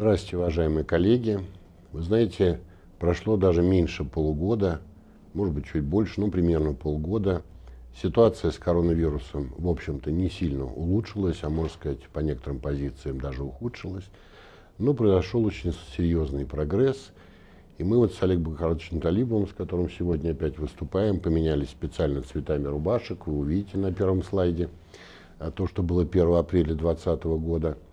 Здравствуйте, уважаемые коллеги. Вы знаете, прошло даже меньше полугода, может быть, чуть больше, ну, примерно полгода. Ситуация с коронавирусом, в общем-то, не сильно улучшилась, а, можно сказать, по некоторым позициям даже ухудшилась. Но произошел очень серьезный прогресс. И мы вот с Олегом Бахаровичем Талибовым, с которым сегодня опять выступаем, поменялись специально цветами рубашек. Вы увидите на первом слайде а то, что было 1 апреля 2020 года –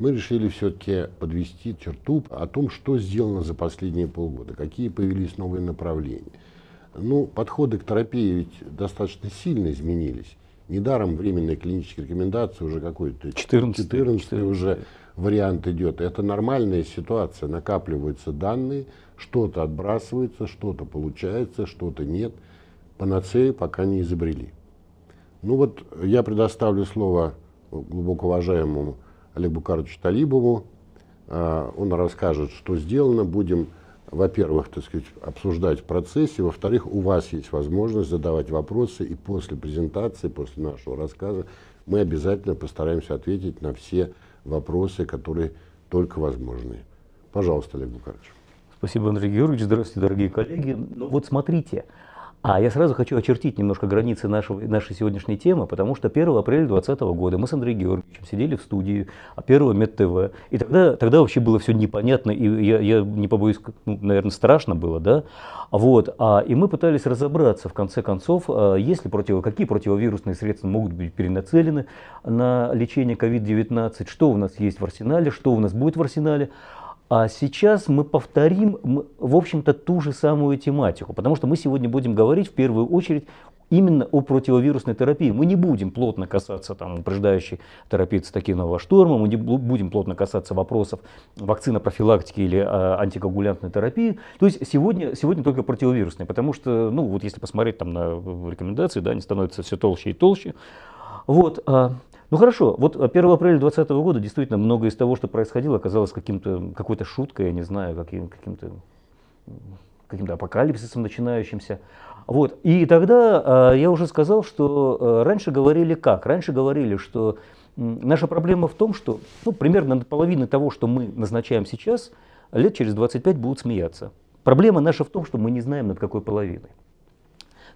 мы решили все-таки подвести черту о том, что сделано за последние полгода, какие появились новые направления. Ну, подходы к терапии ведь достаточно сильно изменились. Недаром временные клинические рекомендации уже какой-то 14, 14, 14 уже вариант идет. Это нормальная ситуация. Накапливаются данные, что-то отбрасывается, что-то получается, что-то нет. Панацеи пока не изобрели. Ну вот я предоставлю слово глубоко уважаемому Олегу Каровичу Талибову. А, он расскажет, что сделано. Будем, во-первых, так сказать, обсуждать в процессе. Во-вторых, у вас есть возможность задавать вопросы. И после презентации, после нашего рассказа, мы обязательно постараемся ответить на все вопросы, которые только возможны. Пожалуйста, Олег Букарович. Спасибо, Андрей Георгиевич. Здравствуйте, дорогие коллеги. Ну, вот смотрите, а я сразу хочу очертить немножко границы нашего, нашей сегодняшней темы, потому что 1 апреля 2020 года мы с Андреем Георгиевичем сидели в студии а, первого МедТВ, и тогда, тогда вообще было все непонятно, и я, я не побоюсь, ну, наверное, страшно было, да? Вот, а, и мы пытались разобраться, в конце концов, а, есть ли против, какие противовирусные средства могут быть перенацелены на лечение COVID-19, что у нас есть в арсенале, что у нас будет в арсенале, а сейчас мы повторим, в общем-то, ту же самую тематику, потому что мы сегодня будем говорить в первую очередь именно о противовирусной терапии. Мы не будем плотно касаться там, упреждающей терапии цитокинового шторма, мы не будем плотно касаться вопросов вакцина профилактики или э, антикоагулянтной терапии. То есть сегодня, сегодня только противовирусные, потому что, ну вот если посмотреть там на э, рекомендации, да, они становятся все толще и толще. Вот, а, ну хорошо, вот 1 а, апреля 2020 года действительно многое из того, что происходило, оказалось каким-то, какой-то шуткой, я не знаю, каким, каким-то каким-то апокалипсисом начинающимся. Вот. И тогда э, я уже сказал, что э, раньше говорили как? Раньше говорили, что наша проблема в том, что ну, примерно половина того, что мы назначаем сейчас, лет через 25 будут смеяться. Проблема наша в том, что мы не знаем, над какой половиной.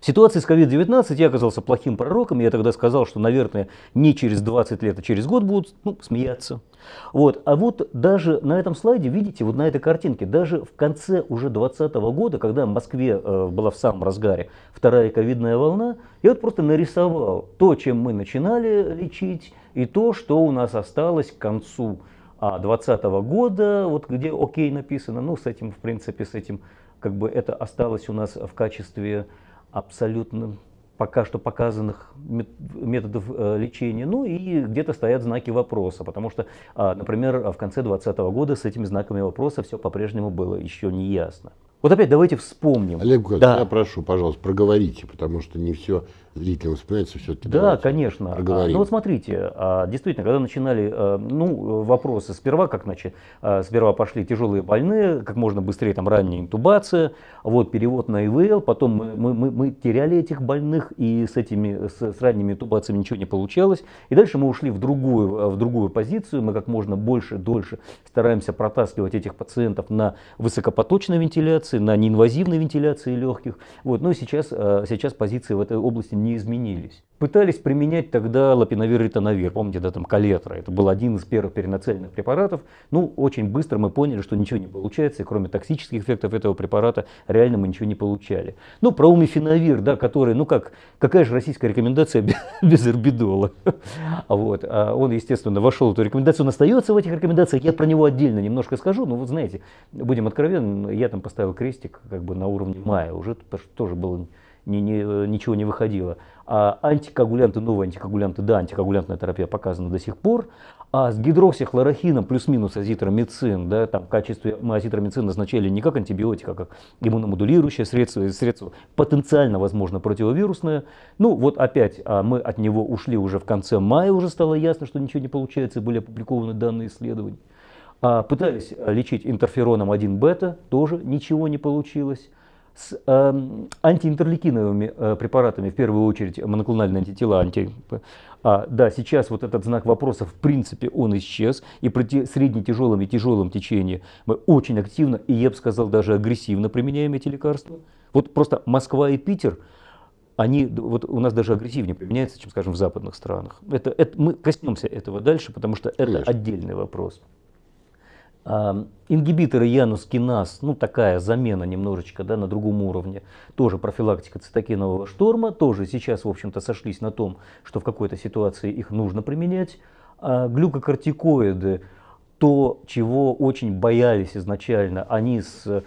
В ситуации с COVID-19 я оказался плохим пророком. Я тогда сказал, что, наверное, не через 20 лет, а через год будут ну, смеяться. Вот. А вот даже на этом слайде, видите, вот на этой картинке, даже в конце уже 2020 года, когда в Москве э, была в самом разгаре вторая ковидная волна, я вот просто нарисовал то, чем мы начинали лечить, и то, что у нас осталось к концу 2020 а, года, вот где окей написано, ну с этим, в принципе, с этим как бы это осталось у нас в качестве абсолютно пока что показанных методов э, лечения, ну и где-то стоят знаки вопроса, потому что, а, например, в конце 2020 года с этими знаками вопроса все по-прежнему было еще не ясно. Вот опять давайте вспомним. Олег Николаевич, да. я прошу, пожалуйста, проговорите, потому что не все зрители успеются все-таки. Да, конечно. А, Проговорим. ну вот смотрите, а, действительно, когда начинали, э, ну, вопросы сперва, как начать? Э, сперва пошли тяжелые больные, как можно быстрее там ранняя интубация, вот перевод на ИВЛ, потом мы, мы, мы, мы теряли этих больных и с этими, с, с ранними интубациями ничего не получалось. И дальше мы ушли в другую, э, в другую позицию, мы как можно больше, дольше стараемся протаскивать этих пациентов на высокопоточной вентиляции, на неинвазивной вентиляции легких. Вот. Ну и сейчас, сейчас позиции в этой области не изменились. Пытались применять тогда лапиновир ритонавир, помните, да, там калетра. Это был один из первых перенацеленных препаратов. Ну, очень быстро мы поняли, что ничего не получается, и кроме токсических эффектов этого препарата реально мы ничего не получали. Ну, про умифенавир, да, который, ну как, какая же российская рекомендация без, без эрбидола? Вот, а он, естественно, вошел в эту рекомендацию, он остается в этих рекомендациях, я про него отдельно немножко скажу, но ну, вот знаете, будем откровенны, я там поставил крестик как бы на уровне мая, уже тоже было ни, ни, э, ничего не выходило. А антикоагулянты, новые антикоагулянты, да, антикоагулянтная терапия показана до сих пор. А с гидроксихлорохином плюс-минус азитромицин, да, там в качестве мы азитромицин назначали не как антибиотик, а как иммуномодулирующее средство, э, средство потенциально, возможно, противовирусное. Ну вот опять а мы от него ушли уже в конце мая, уже стало ясно, что ничего не получается, были опубликованы данные исследований. А пытались а, лечить интерфероном 1 бета, тоже ничего не получилось с э, антиинтерликиновыми э, препаратами, в первую очередь моноклональные антитела. Анти... А, да, сейчас вот этот знак вопроса, в принципе, он исчез, и при те, средне и тяжелом течении мы очень активно, и я бы сказал, даже агрессивно применяем эти лекарства. Вот просто Москва и Питер, они вот у нас даже агрессивнее применяются, чем, скажем, в западных странах. Это, это, мы коснемся этого дальше, потому что это Конечно. отдельный вопрос. Ингибиторы Янус киназ, ну такая замена немножечко да, на другом уровне, тоже профилактика цитокинового шторма, тоже сейчас, в общем-то, сошлись на том, что в какой-то ситуации их нужно применять. А глюкокортикоиды, то, чего очень боялись изначально, они с...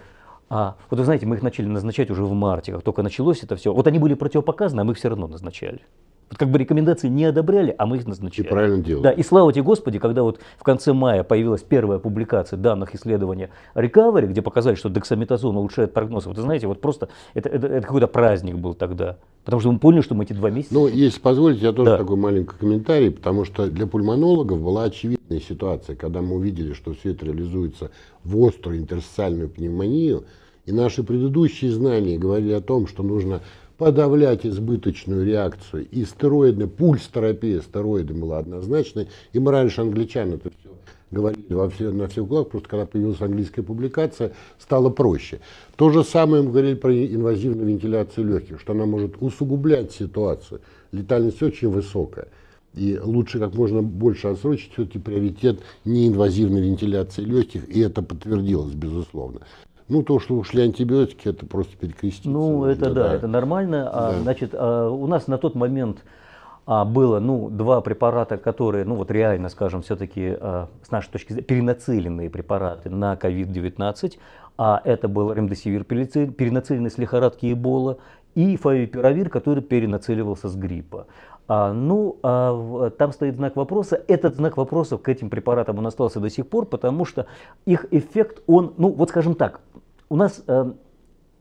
А, вот вы знаете, мы их начали назначать уже в марте, как только началось это все. Вот они были противопоказаны, а мы их все равно назначали. Вот как бы рекомендации не одобряли, а мы их назначали. И правильно делали. Да, и слава тебе Господи, когда вот в конце мая появилась первая публикация данных исследования Recovery, где показали, что дексаметазон улучшает прогноз. Вот, знаете, вот просто это, это, это какой-то праздник был тогда. Потому что мы поняли, что мы эти два месяца... Ну, если позволите, я тоже да. такой маленький комментарий, потому что для пульмонологов была очевидная ситуация, когда мы увидели, что все это реализуется в острую интерстициальную пневмонию, и наши предыдущие знания говорили о том, что нужно подавлять избыточную реакцию. И стероидная, пульс терапия стероиды была однозначной. И мы раньше англичан это все говорили во все, на всех углах, просто когда появилась английская публикация, стало проще. То же самое мы говорили про инвазивную вентиляцию легких, что она может усугублять ситуацию. Летальность очень высокая. И лучше как можно больше отсрочить все-таки приоритет неинвазивной вентиляции легких, и это подтвердилось, безусловно. Ну, то, что ушли антибиотики, это просто перекреститься. Ну, нужно, это да, да, это нормально. А, да. А, значит, а, у нас на тот момент а, было, ну, два препарата, которые, ну, вот реально, скажем, все-таки, а, с нашей точки зрения, перенацеленные препараты на COVID-19. А это был ремдесивир, перенацеленный с лихорадки Эбола, и фавипиравир, который перенацеливался с гриппа. А, ну, а, там стоит знак вопроса. Этот знак вопроса к этим препаратам он остался до сих пор, потому что их эффект, он, ну, вот скажем так, у нас эм,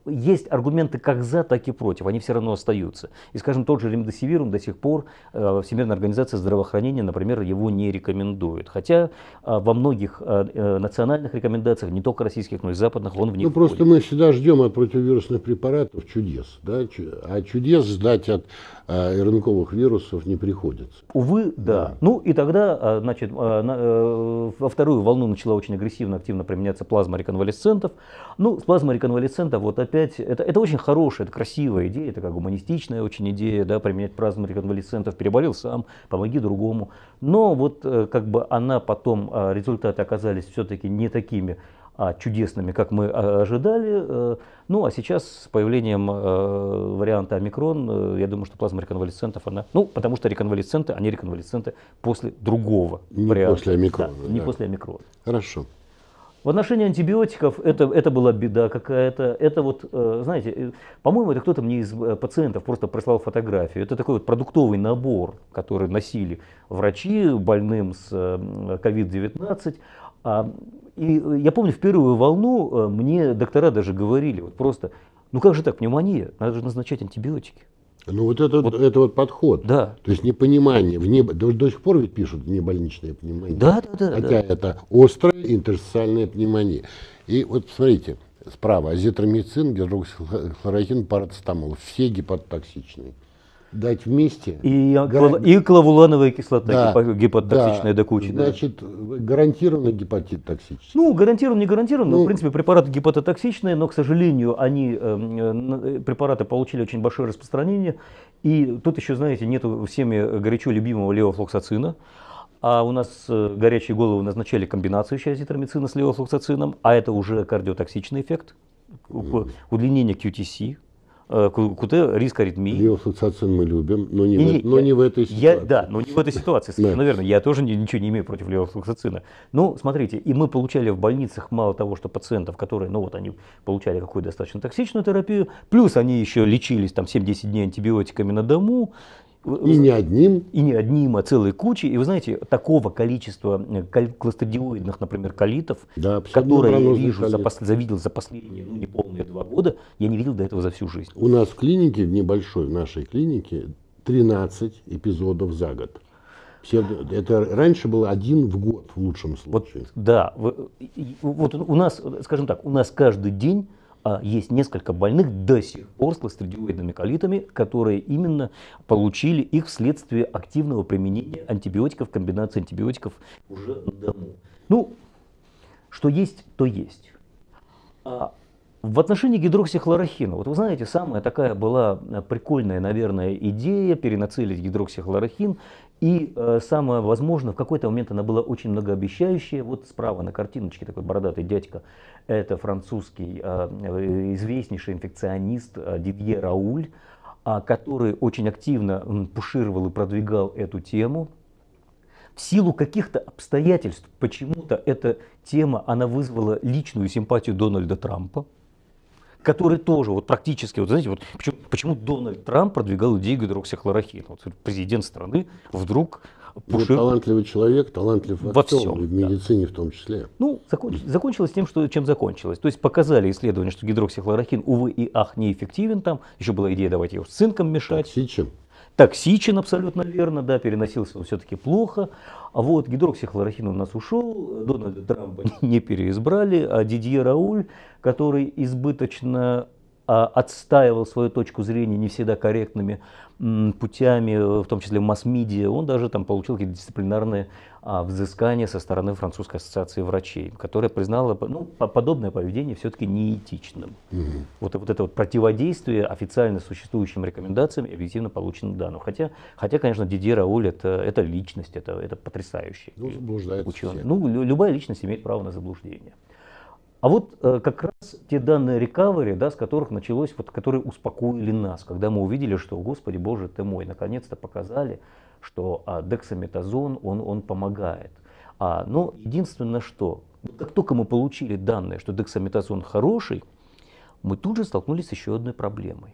есть аргументы как за, так и против, они все равно остаются. И, скажем, тот же ремдесивирум до сих пор э, Всемирная организация здравоохранения, например, его не рекомендует. Хотя э, во многих э, национальных рекомендациях, не только российских, но и западных, он в них Ну, входит. просто мы всегда ждем от противовирусных препаратов чудес, да? а чудес ждать от РНКовых вирусов не приходится. Увы, да. да. Ну и тогда, значит, во вторую волну начала очень агрессивно, активно применяться плазма реконвалесцентов. Ну, с плазмой реконвалесцентов, вот опять опять, это, это очень хорошая, это красивая идея, это как гуманистичная очень идея, да, применять празднование конвалесцентов, переболел сам, помоги другому. Но вот э, как бы она потом, э, результаты оказались все-таки не такими а, чудесными, как мы э, ожидали. Ну, а сейчас с появлением варианта омикрон, я думаю, что плазма реконвалесцентов, она... Ну, потому что реконвалесценты, они а реконвалесценты после другого не варианта. После омикрона. Да, да. Не после омикрона. Хорошо. В отношении антибиотиков это, это была беда какая-то. Это вот, э, знаете, э, по-моему, это кто-то мне из э, пациентов просто прислал фотографию. Это такой вот продуктовый набор, который носили врачи больным с COVID-19. А, и я помню, в первую волну мне доктора даже говорили, вот просто, ну как же так, пневмония, надо же назначать антибиотики. Ну вот это вот, это вот подход. Да. То есть непонимание. Вне, до, до сих пор ведь пишут внебольничное пневмония. Да, да, да. Хотя да. это острая интерстициальная пневмония. И вот смотрите, справа азитромицин, гидроксихлорохин, парацетамол. Все гепатотоксичные дать вместе. И, Гаран... и клавулановая кислота да, гепатотоксичная да, до кучи. Значит, да. гарантированно гепатит токсичный. Ну, гарантированно, не гарантированно. Ну, но, в ну, принципе, препараты гепатотоксичные, но, к сожалению, они, эм, э, препараты получили очень большое распространение. И тут еще, знаете, нету всеми горячо любимого левофлоксацина. А у нас э, горячие головы назначали комбинацию еще азитромицина с левофлоксацином, а это уже кардиотоксичный эффект, удлинение QTC, Э, куда риск аритмии. Биоассоциацию мы любим, но не, и, в, но я, не в этой ситуации. Я, да, но не в этой ситуации, совершенно верно. Я тоже ничего не имею против левофлоксацина. Ну, смотрите, и мы получали в больницах мало того, что пациентов, которые, ну вот они получали какую-то достаточно токсичную терапию, плюс они еще лечились там 7-10 дней антибиотиками на дому, и не одним. И не одним, а целой кучей. И вы знаете, такого количества э, кластридиоидных, например, калитов, да, которые я вижу, калит. за пос... завидел за последние ну, неполные два года, я не видел до этого за всю жизнь. У нас в клинике, в небольшой нашей клинике, 13 эпизодов за год. Все, это раньше было один в год в лучшем случае. Вот, да, вот у нас, скажем так, у нас каждый день а есть несколько больных до сих пор с кластридиоидными колитами, которые именно получили их вследствие активного применения антибиотиков, комбинации антибиотиков уже на дому. Ну, что есть, то есть. А в отношении гидроксихлорохина, вот вы знаете, самая такая была прикольная, наверное, идея перенацелить гидроксихлорохин и э, самое возможное в какой-то момент она была очень многообещающая. Вот справа на картиночке такой бородатый дядька, это французский э, э известнейший инфекционист э, Дидье Рауль, э, который очень активно э, пушировал и продвигал эту тему. В силу каких-то обстоятельств почему-то эта тема она вызвала личную симпатию Дональда Трампа который тоже вот практически, вот знаете, вот почему, почему Дональд Трамп продвигал идею гидроксихлорохина? Вот президент страны вдруг ну, Пушир... Нет, талантливый человек, талантлив во актер, всем, в медицине да. в том числе. Ну, законч... закончилось тем, что, чем закончилось. То есть показали исследования, что гидроксихлорохин, увы и ах, неэффективен там. Еще была идея, давайте его с цинком мешать. Токсичен токсичен абсолютно верно, да, переносился он все-таки плохо. А вот гидроксихлорохин у нас ушел, Дональда Трампа не переизбрали, а Дидье Рауль, который избыточно а, отстаивал свою точку зрения не всегда корректными путями, в том числе в масс-медиа, он даже там получил какие-то дисциплинарные а, взыскание со стороны Французской ассоциации врачей, которая признала ну, подобное поведение все-таки неэтичным. Угу. Вот, вот это вот противодействие официально существующим рекомендациям и объективно полученным данным. Хотя, хотя конечно, Диди Рауль это, это личность, это, это потрясающе. Ну, заблуждается. Ученый. Ну, любая личность имеет право на заблуждение. А вот э, как раз те данные рекавери, да, с которых началось, вот, которые успокоили нас, когда мы увидели, что, господи, боже ты мой, наконец-то показали, что а, дексаметазон, он, он помогает. А, но ну, единственное, что как только мы получили данные, что дексаметазон хороший, мы тут же столкнулись с еще одной проблемой.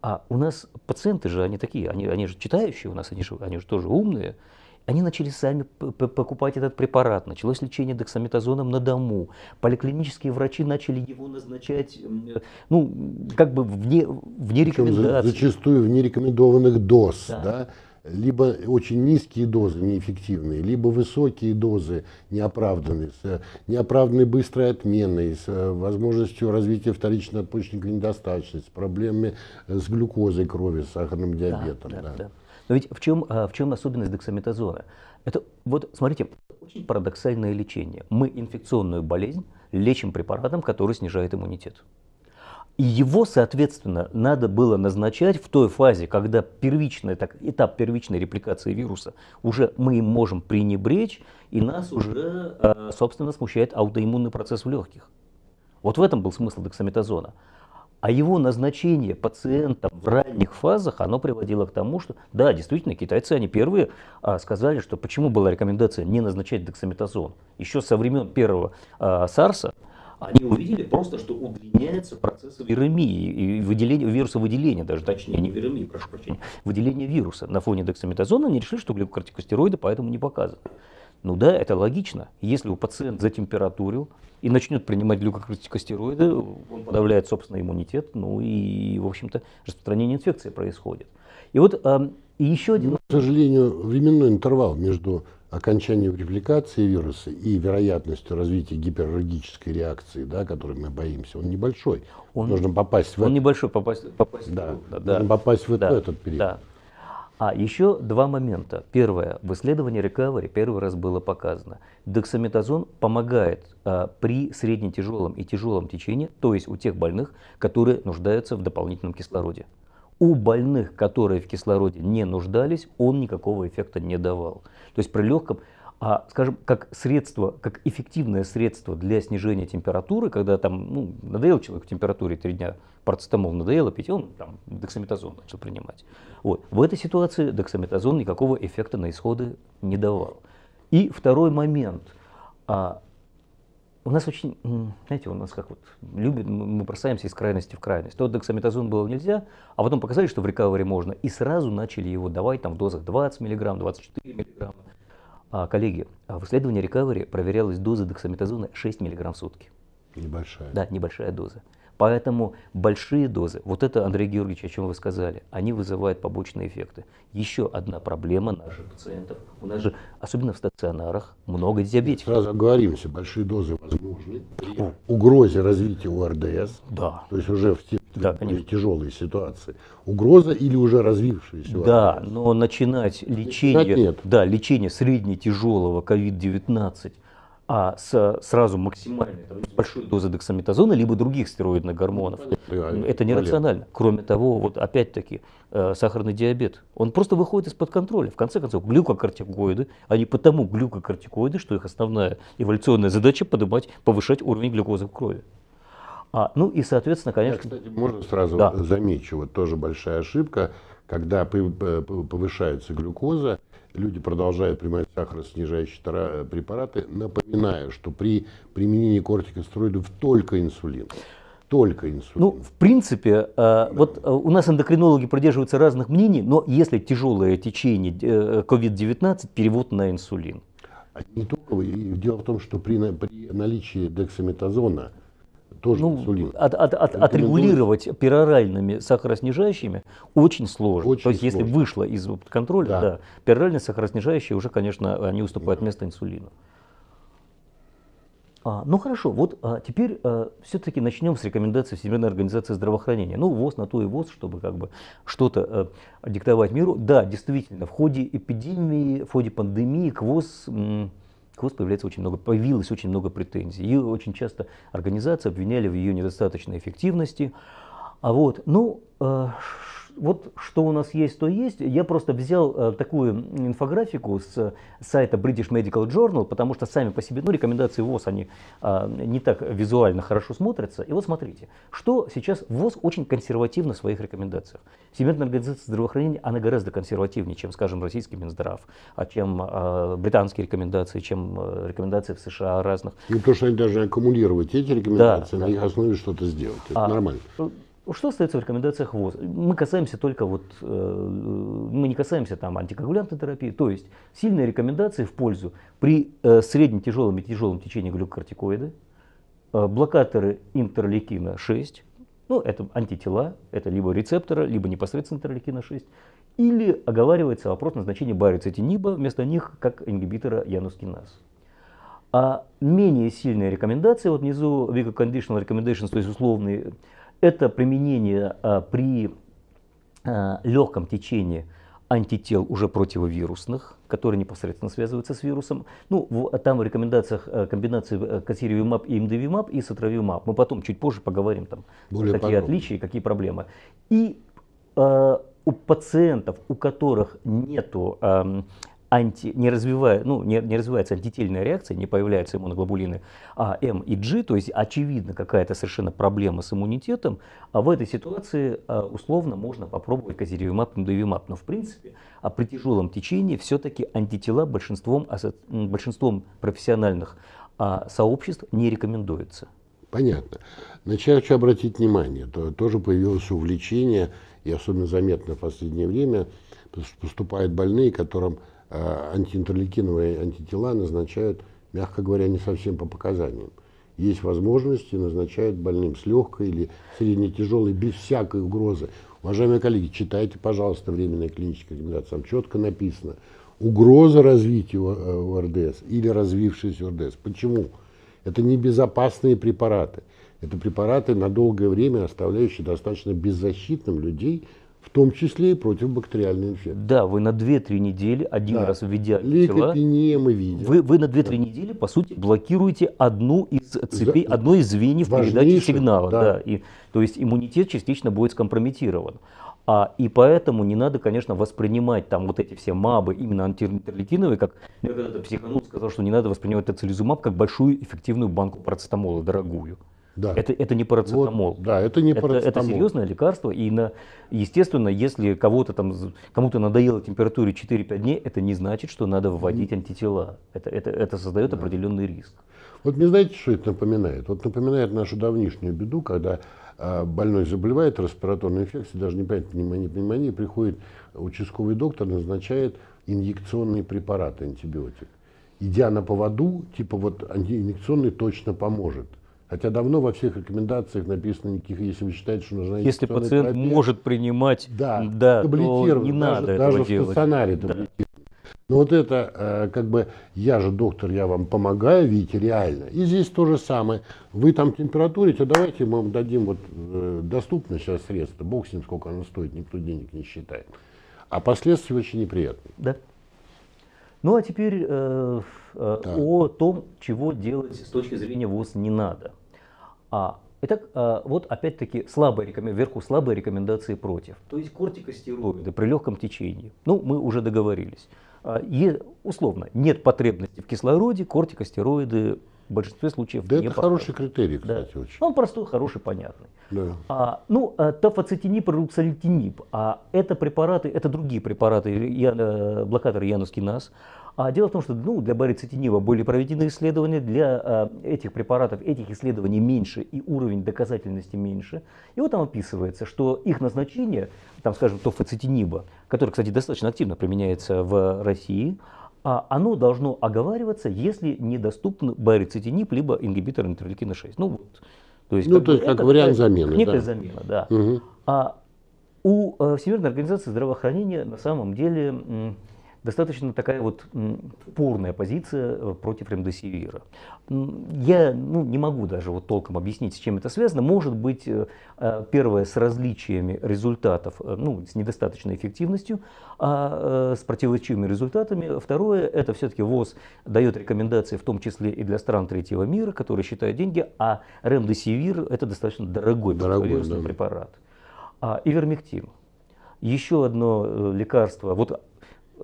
А у нас пациенты же, они такие, они, они же читающие у нас, они же, они же тоже умные. Они начали сами покупать этот препарат, началось лечение дексаметазоном на дому, поликлинические врачи начали его назначать, э, ну, как бы вне, вне рекомендации. рекомендаций. Зачастую вне рекомендованных доз, да. да? либо очень низкие дозы неэффективные, либо высокие дозы неоправданные, с э, неоправданной быстрой отменой, с э, возможностью развития вторичной надпочечников недостаточности, с проблемами с глюкозой крови, с сахарным диабетом. Да, да, да. Да. Но ведь в чем, э, в чем особенность дексаметазона? Это, вот смотрите, очень парадоксальное лечение. Мы инфекционную болезнь лечим препаратом, который снижает иммунитет. И его, соответственно, надо было назначать в той фазе, когда первичный, так, этап первичной репликации вируса уже мы им можем пренебречь, и нас уже, э, собственно, смущает аутоиммунный процесс в легких. Вот в этом был смысл дексаметазона. А его назначение пациентам в ранних фазах, оно приводило к тому, что, да, действительно, китайцы, они первые а, сказали, что почему была рекомендация не назначать дексаметазон. Еще со времен первого а, САРСа они увидели просто, что удлиняется процесс виромии, и выделение, вируса выделения, даже точнее, не виромии, прошу прощения, выделение вируса на фоне дексаметазона, они решили, что глюкокортикостероиды поэтому не показаны. Ну да, это логично. Если у пациента за температуру и начнет принимать глюкокортикостероиды, он подавляет собственный иммунитет, ну и, в общем-то, распространение инфекции происходит. И вот э, еще один... Но, к сожалению, временной интервал между окончанию репликации вируса и вероятностью развития гипераллергической реакции, да, которой мы боимся, он небольшой. Он нужно попасть в. Он этот... небольшой попасть. попасть да, в... да, попасть в да, этот период. Да. А еще два момента. Первое. В исследовании Recovery первый раз было показано. Дексаметазон помогает а, при среднетяжелом и тяжелом течении, то есть у тех больных, которые нуждаются в дополнительном кислороде у больных, которые в кислороде не нуждались, он никакого эффекта не давал. То есть при легком, а, скажем, как средство, как эффективное средство для снижения температуры, когда там ну, надоел человеку температуре три дня парацетамол надоело а пить, он там дексаметазон начал принимать. Вот. В этой ситуации дексаметазон никакого эффекта на исходы не давал. И второй момент. А, у нас очень, знаете, у нас как вот любят, мы бросаемся из крайности в крайность. То дексаметазон было нельзя, а потом показали, что в рекавере можно, и сразу начали его давать там в дозах 20 мг, 24 мг. А, коллеги, а в исследовании рекавери проверялась доза дексаметазона 6 мг в сутки. Небольшая. Да, небольшая доза. Поэтому большие дозы, вот это, Андрей Георгиевич, о чем вы сказали, они вызывают побочные эффекты. Еще одна проблема наших пациентов. У нас же, особенно в стационарах, много диабетиков. Сразу оговоримся, большие дозы возможны при угрозе развития ОРДС. Да. То есть уже в те, да, более тяжелые ситуации. Угроза или уже развившаяся? Да, но начинать лечение, Да, лечение средне-тяжелого COVID-19 а с, сразу максимальной большой дозы дексаметазона либо других стероидных гормонов. Реально, это нерационально. Кроме того, вот опять-таки э, сахарный диабет, он просто выходит из-под контроля. В конце концов, глюкокортикоиды, они потому глюкокортикоиды, что их основная эволюционная задача поднимать, повышать уровень глюкозы в крови. А, ну и, соответственно, конечно... Я, кстати, можно сразу да. замечу, вот тоже большая ошибка, когда повышается глюкоза, люди продолжают принимать сахароснижающие э, препараты. Напоминаю, что при применении кортикостероидов только инсулин. Только инсулин. Ну, в принципе, да. Э, вот э, у нас эндокринологи придерживаются разных мнений, но если тяжелое течение COVID-19, перевод на инсулин. А не только. Дело в том, что при, при наличии дексаметазона тоже ну, инсулин. От, от, от, отрегулировать пероральными сахароснижающими очень сложно. Очень То есть, сложно. если вышло из контроля, да. Да, пероральные сахароснижающие уже, конечно, они уступают да. место инсулину. А, ну хорошо, вот а, теперь а, все-таки начнем с рекомендаций Всемирной организации здравоохранения. Ну, ВОЗ на то и ВОЗ, чтобы как бы что-то а, диктовать миру. Да, действительно, в ходе эпидемии, в ходе пандемии к ВОЗ... М- к ВОЗ появляется очень много, появилось очень много претензий. Ее очень часто организации обвиняли в ее недостаточной эффективности. А вот, ну, э, вот что у нас есть, то есть. Я просто взял э, такую инфографику с э, сайта British Medical Journal, потому что сами по себе, ну, рекомендации ВОЗ, они а, не так визуально хорошо смотрятся. И вот смотрите, что сейчас ВОЗ очень консервативно в своих рекомендациях. Всемирная организация здравоохранения, она гораздо консервативнее, чем, скажем, российский Минздрав, а чем а, британские рекомендации, чем э, рекомендации в США разных. Ну, то, что они даже аккумулировать эти рекомендации, да, на да. их основе что-то сделать. Это а, нормально. Что остается в рекомендациях ВОЗ? Мы касаемся только вот, э, э, мы не касаемся там антикоагулянтной терапии, то есть сильные рекомендации в пользу при э, средне-тяжелом и тяжелом течении глюкокортикоида э, блокаторы интерлейкина 6, ну это антитела, это либо рецептора, либо непосредственно интерлейкина 6, или оговаривается вопрос назначения барицетиниба вместо них как ингибитора янускиназ. А менее сильные рекомендации, вот внизу Vico Conditional Recommendations, то есть условные это применение а, при а, легком течении антител уже противовирусных, которые непосредственно связываются с вирусом. Ну, в, там в рекомендациях а, комбинации кассириумаб и мдвимаб и сотравиумаб. Мы потом чуть позже поговорим там, Более какие подробно. отличия и какие проблемы. И э, у пациентов, у которых нету э, анти, не, развивая, ну, не, не развивается антительная реакция, не появляются иммуноглобулины А, М и G, то есть очевидно какая-то совершенно проблема с иммунитетом, а в этой ситуации а, условно можно попробовать казиривимаб, мдовимаб. Но в принципе а при тяжелом течении все-таки антитела большинством, большинством профессиональных а, сообществ не рекомендуется. Понятно. На хочу обратить внимание, то тоже появилось увлечение, и особенно заметно в последнее время, поступают больные, которым а, антиинтерликиновые антитела назначают, мягко говоря, не совсем по показаниям. Есть возможности назначают больным с легкой или средне-тяжелой, без всякой угрозы. Уважаемые коллеги, читайте, пожалуйста, временные клинические рекомендации. Там четко написано. Угроза развития ОРДС э, или развившейся ОРДС. Почему? Это небезопасные препараты. Это препараты на долгое время оставляющие достаточно беззащитным людей, том числе и против бактериальной инфекции. Да, вы на 2-3 недели, один да. раз введя Лейкопения мы видим. Вы, вы на 2-3 да. недели, по сути, блокируете одну из цепей, За... одно из звеньев передачи сигнала. Да. Да. И, то есть иммунитет частично будет скомпрометирован. А, и поэтому не надо, конечно, воспринимать там вот эти все мабы, именно антиинтерликиновые, как я когда-то психанул, сказал, что не надо воспринимать тацилизумаб как большую эффективную банку парацетамола, дорогую. Да. Это, это не парацетамол. Вот, да, это не парацетамол. Это, это серьезное лекарство. И, на, естественно, если кого-то там, кому-то надоело температура 4-5 дней, это не значит, что надо вводить антитела. Это, это, это создает да. определенный риск. Вот мне знаете, что это напоминает? Вот напоминает нашу давнишнюю беду, когда а, больной заболевает респираторной инфекцией, даже не понятно, пневмония, пневмония, приходит участковый доктор, назначает инъекционный препарат, антибиотик. Идя на поводу, типа вот инъекционный точно поможет. Хотя давно во всех рекомендациях написано никаких, если вы считаете, что нужно Если пациент терапия, может принимать, да, да то не даже, надо даже этого в делать. стационаре да. Но вот это, э, как бы, я же доктор, я вам помогаю, видите, реально. И здесь то же самое. Вы там температурите, давайте мы вам дадим вот э, доступно сейчас средства. Бог с ним, сколько оно стоит, никто денег не считает. А последствия очень неприятные. Да. Ну а теперь э, э, о том, чего делать с точки зрения ВОЗ не надо. А. Итак, э, вот опять-таки слабые рекомен... вверху слабые рекомендации против. То есть кортикостероиды при легком течении. Ну, мы уже договорились. А, е... Условно, нет потребности в кислороде, кортикостероиды в большинстве случаев да не это хороший критерий, кстати, да. очень. Ну, он простой, хороший, понятный. Да. А, ну, э, тафацетиниб и руксалитиниб. А это препараты, это другие препараты, я, э, блокаторы янус киназ. А дело в том, что ну, для барицетинива были проведены исследования, для э, этих препаратов этих исследований меньше и уровень доказательности меньше. И вот там описывается, что их назначение, там, скажем, тофацетиниба, который, кстати, достаточно активно применяется в России, а оно должно оговариваться, если недоступен барицетиниб либо ингибитор интерлейкина 6. Ну, вот. То есть, ну, как, то есть, как это, вариант замены. Некая да. замена, да. Угу. А у э, Всемирной организации здравоохранения на самом деле достаточно такая вот спорная позиция э, против ремдесивира. Я ну, не могу даже вот толком объяснить, с чем это связано. Может быть, э, э, первое, с различиями результатов, ну, с недостаточной эффективностью, а с противоречивыми результатами. Второе, это все-таки ВОЗ дает рекомендации, в том числе и для стран третьего мира, которые считают деньги, а ремдесивир – это достаточно дорогой, дорогой да. препарат. А, ивермектин. Еще одно лекарство, вот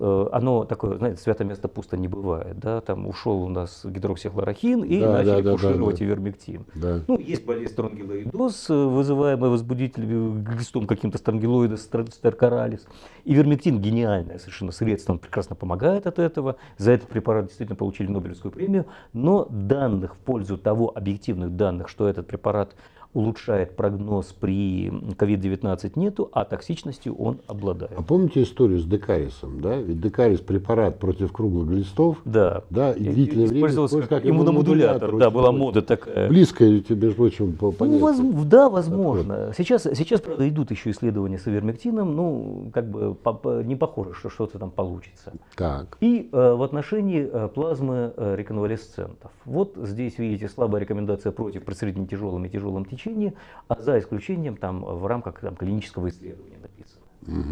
Э, оно такое, знаете, святое место пусто не бывает, да, там ушел у нас гидроксихлорохин и да, начали да, да, кушировать да, да. ивермектин. Да. Ну, есть болезнь стронгилоидоз, э, вызываемая возбудителем э, глистом каким-то стронгилоида, стеркоралис. Ивермектин гениальное совершенно средство, он прекрасно помогает от этого, за этот препарат действительно получили Нобелевскую премию, но данных в пользу того, объективных данных, что этот препарат улучшает прогноз при COVID-19 нету, а токсичностью он обладает. А помните историю с декарисом, да? Ведь декарис препарат против круглых листов. Да. Да, и длительное Использовался время. как, как иммуномодулятор. Да, была мода такая. Близкая тебе, между прочим, по понятию. Ну, воз... Да, возможно. Открыт. Сейчас, сейчас, правда, идут еще исследования с авермектином, ну, как бы по -по не похоже, что что-то там получится. Так. И э, в отношении э, плазмы э, реконвалесцентов. Вот здесь, видите, слабая рекомендация против при средне тяжелом и тяжелом течении течение, а за исключением там в рамках там, клинического исследования написано.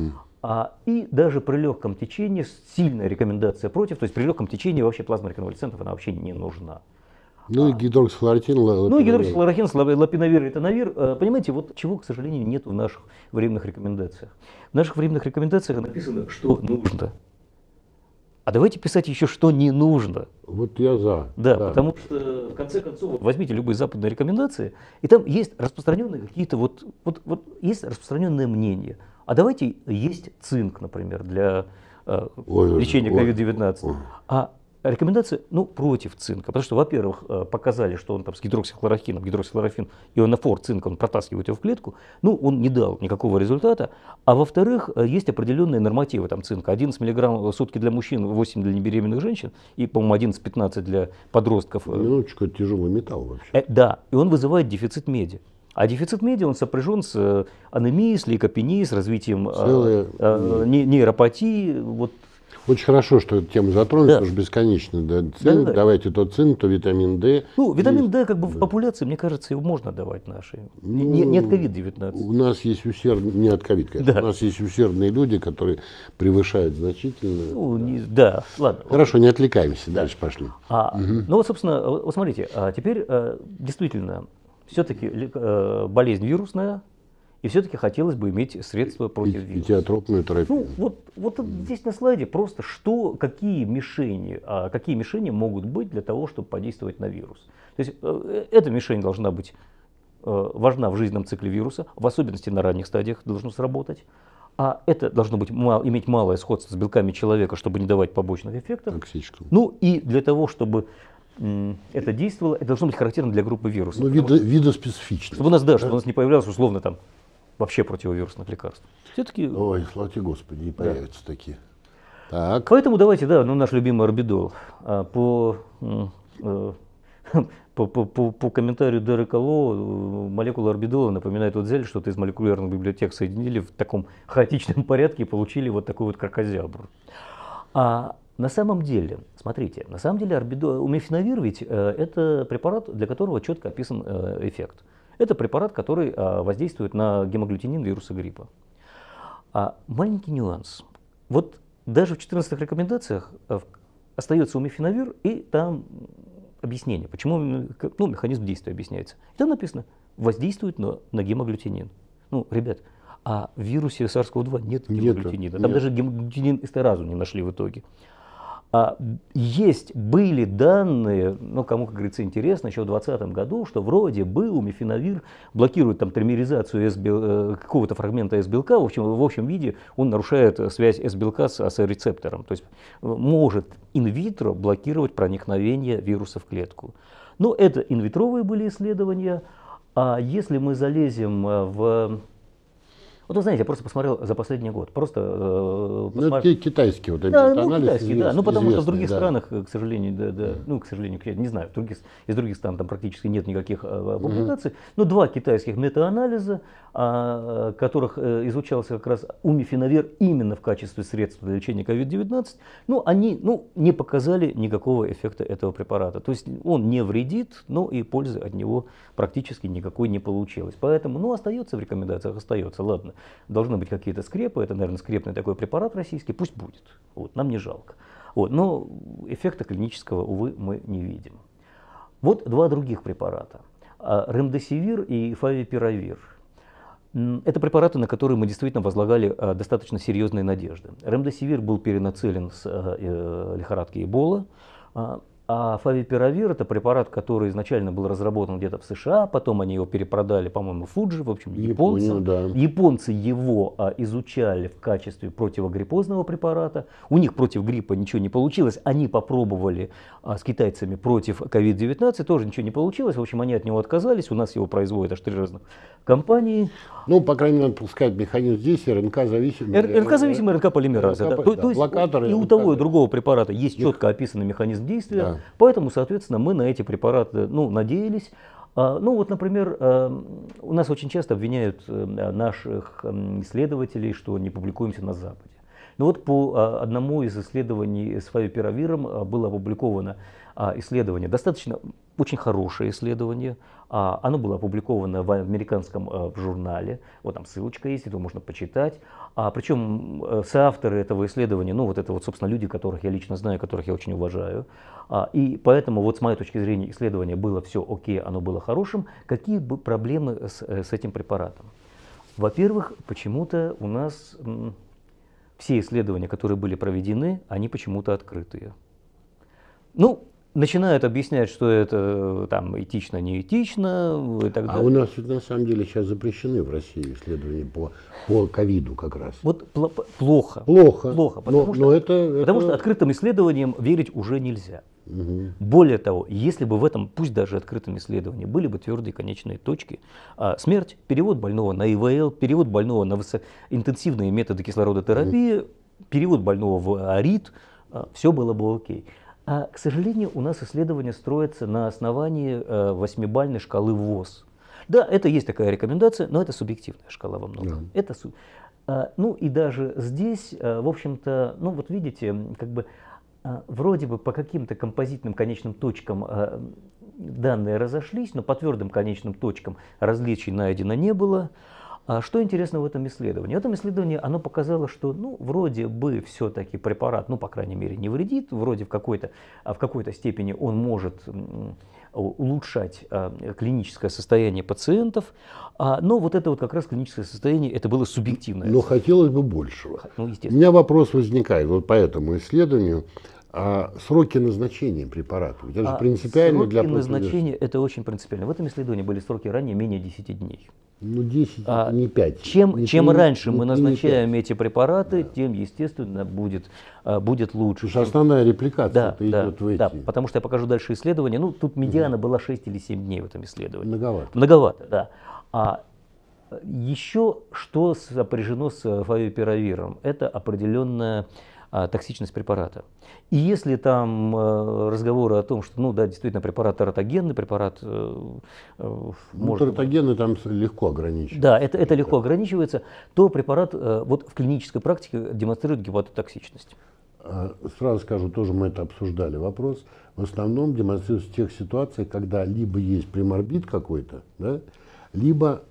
Угу. А, и даже при легком течении сильная рекомендация против, то есть при легком течении вообще плазма реконвалесцентов она вообще не нужна. Ну и а. гидроксифлорохин, лапиновир. Ну и гидроксифлорохин, лапиновир и э, Понимаете, вот чего, к сожалению, нет в наших временных рекомендациях. В наших временных рекомендациях написано, что нужно а давайте писать еще, что не нужно. Вот я за. Да, да, потому что, в конце концов, возьмите любые западные рекомендации, и там есть распространенные какие-то вот, вот, вот есть распространенное мнение. А давайте есть цинк, например, для э, ой, лечения COVID-19. А рекомендации ну, против цинка, потому что, во-первых, э, показали, что он там с гидроксихлорохином, гидроксихлорохин, ионофор цинка, он протаскивает его в клетку, ну, он не дал никакого результата, а во-вторых, э, есть определенные нормативы там цинка, 11 миллиграмм в сутки для мужчин, 8 для небеременных женщин и, по-моему, 11-15 для подростков. Минуточку, это тяжелый металл вообще. Э, да, и он вызывает дефицит меди. А дефицит меди он сопряжен с э, анемией, с лейкопенией, с развитием Целое... нейропатии. Вот очень хорошо, что эту тему затронули, да. потому что бесконечно. Да, цин, да, да. Давайте то цинк, то витамин D. Ну, витамин есть. D как бы да. в популяции, мне кажется, его можно давать нашей. Ну, не, не от COVID-19. У нас есть усердные, не от COVID, конечно, да. у нас есть усердные люди, которые превышают значительно. Ну, да. Не, да, ладно. Хорошо, не отвлекаемся, да. дальше пошли. А, угу. Ну вот, собственно, вот смотрите, а теперь э, действительно, все-таки э, болезнь вирусная, и все-таки хотелось бы иметь средства против вируса. Идиотропную терапию. Ну, вот, вот здесь на слайде просто что, какие мишени, а, какие мишени могут быть для того, чтобы подействовать на вирус. То есть э, э, эта мишень должна быть э, важна в жизненном цикле вируса, в особенности на ранних стадиях должно сработать. А это должно быть, мал, иметь малое сходство с белками человека, чтобы не давать побочных эффектов. Токсического. Ну и для того, чтобы это действовало, это должно быть характерно для группы вирусов. Ну, вида, видоспецифично. Чтобы у нас, да, да, чтобы у нас не появлялось условно там вообще противовирусных лекарств. Все-таки... Ой, слава тебе Господи, не появятся да. такие. Так. Поэтому давайте, да, ну наш любимый орбидол. А, по, э, по, по, по, по комментарию Дерека Лоу, э, молекула орбидола напоминает вот зелье, что-то из молекулярных библиотек, соединили в таком хаотичном порядке и получили вот такой вот крокозябр. А на самом деле, смотрите, на самом деле орбидол, умефенавир ведь э, это препарат, для которого четко описан э, эффект. Это препарат, который а, воздействует на гемоглютинин вируса гриппа. А маленький нюанс. Вот даже в 14 рекомендациях э, остается умифенавир, и там объяснение, почему ну, механизм действия объясняется. И там написано, воздействует на, на гемоглютинин. Ну, ребят, а в вирусе SARS-CoV-2 нет гемоглютинина. Нет, там нет. даже гемоглютинин эстеразу не нашли в итоге. А есть, были данные, ну, кому, как говорится, интересно, еще в 2020 году, что вроде был мифенавир блокирует там тримеризацию э, какого-то фрагмента С-белка, в общем, в общем виде он нарушает связь С-белка с АС-рецептором, то есть э, может инвитро блокировать проникновение вируса в клетку. Но ну, это инвитровые были исследования, а если мы залезем э, в вот вы знаете, я просто посмотрел за последний год. Просто, э, посмотр... ну, китайские вот эти да, ну, анализы. Китайские, извест, да. Ну, потому что в других да. странах, э, к сожалению, да, да, ну, к сожалению, не знаю, в других, из других стран там практически нет никаких э, публикаций. Угу. Но два китайских метаанализа, а, э, которых э, изучался как раз умифиновер именно в качестве средства для лечения COVID-19, ну, они ну, не показали никакого эффекта этого препарата. То есть он не вредит, но и пользы от него практически никакой не получилось. Поэтому, ну, остается в рекомендациях, остается, ладно должны быть какие-то скрепы, это, наверное, скрепный такой препарат российский, пусть будет, вот, нам не жалко. Вот, но эффекта клинического, увы, мы не видим. Вот два других препарата. А, ремдесивир и фавипиравир. Это препараты, на которые мы действительно возлагали а, достаточно серьезные надежды. Ремдесивир был перенацелен с а, э, лихорадки Эбола. А фавипиравир – это препарат, который изначально был разработан где-то в США, потом они его перепродали, по-моему, Фуджи, в общем, японцы. Японию, да. Японцы его а, изучали в качестве противогриппозного препарата. У них против гриппа ничего не получилось. Они попробовали а, с китайцами против COVID-19, тоже ничего не получилось. В общем, они от него отказались. У нас его производят аж три разных компании. Ну, по крайней мере, надо пускать механизм здесь, РНК-зависимый. РНК-зависимый, РНК-полимераза. да. да. То, да. то есть Блокаторы, и у того, и у другого препарата есть четко описанный механизм действия. Да Поэтому, соответственно, мы на эти препараты ну, надеялись. А, ну вот, например, а, у нас очень часто обвиняют э, наших исследователей, что не публикуемся на Западе. Но ну, вот по а, одному из исследований с фавипировиром было опубликовано исследование, достаточно очень хорошее исследование, а, оно было опубликовано в американском э, журнале, вот там ссылочка есть, это можно почитать. А, причем э, соавторы этого исследования, ну вот это вот, собственно, люди, которых я лично знаю, которых я очень уважаю. А, и поэтому вот с моей точки зрения исследование было все окей, оно было хорошим. Какие бы проблемы с, э, с этим препаратом? Во-первых, почему-то у нас все исследования, которые были проведены, они почему-то открытые. Ну, начинают объяснять, что это э, там этично, неэтично э, и так а далее. А у нас ведь на самом деле сейчас запрещены в России исследования по по ковиду как раз. Вот пло плохо. Плохо. Плохо. Потому, но, что, но это, потому это... что открытым исследованиям верить уже нельзя. Угу. Более того, если бы в этом, пусть даже открытом исследовании, были бы твердые конечные точки, а смерть, перевод больного на ИВЛ, перевод больного на высо... интенсивные методы кислородотерапии, угу. перевод больного в АРИД, а, все было бы окей. А, к сожалению, у нас исследование строится на основании э, восьмибальной шкалы ВОЗ. Да, это есть такая рекомендация, но это субъективная шкала во многом. Да. Это суб. а, ну и даже здесь, а, в общем-то, ну вот видите, как бы а, вроде бы по каким-то композитным конечным точкам а, данные разошлись, но по твердым конечным точкам различий найдено не было. А что интересно в этом исследовании? В этом исследовании оно показало, что ну, вроде бы все-таки препарат, ну, по крайней мере, не вредит, вроде в какой-то а в какой степени он может улучшать а, клиническое состояние пациентов, но вот это вот как раз клиническое состояние, это было субъективное. Но хотелось бы большего. Ну, естественно. У меня вопрос возникает вот по этому исследованию. А сроки назначения препаратов? Это же а сроки для Сроки назначения – это очень принципиально. В этом исследовании были сроки ранее менее 10 дней. Ну, 10, а, не 5. Чем, не, чем не, раньше не, мы назначаем эти препараты, да. тем, естественно, будет, а, будет лучше. Потому что основная репликация да, да, в эти. Да, потому что я покажу дальше исследование. Ну, тут медиана угу. была 6 или 7 дней в этом исследовании. Многовато. Многовато, да. А, а еще что сопряжено с фавипировиром? Это определенная а, токсичность препарата. И если там э, разговоры о том, что, ну да, действительно, препарат тератогенный, препарат... Э, э, ну, может... тератогенный там легко ограничивается. Да, это, это легко ограничивается, то препарат вот в клинической практике демонстрирует гепатотоксичность. Сразу скажу, тоже мы это обсуждали вопрос. В основном демонстрируется в тех ситуациях, когда либо есть приморбит какой-то, да, либо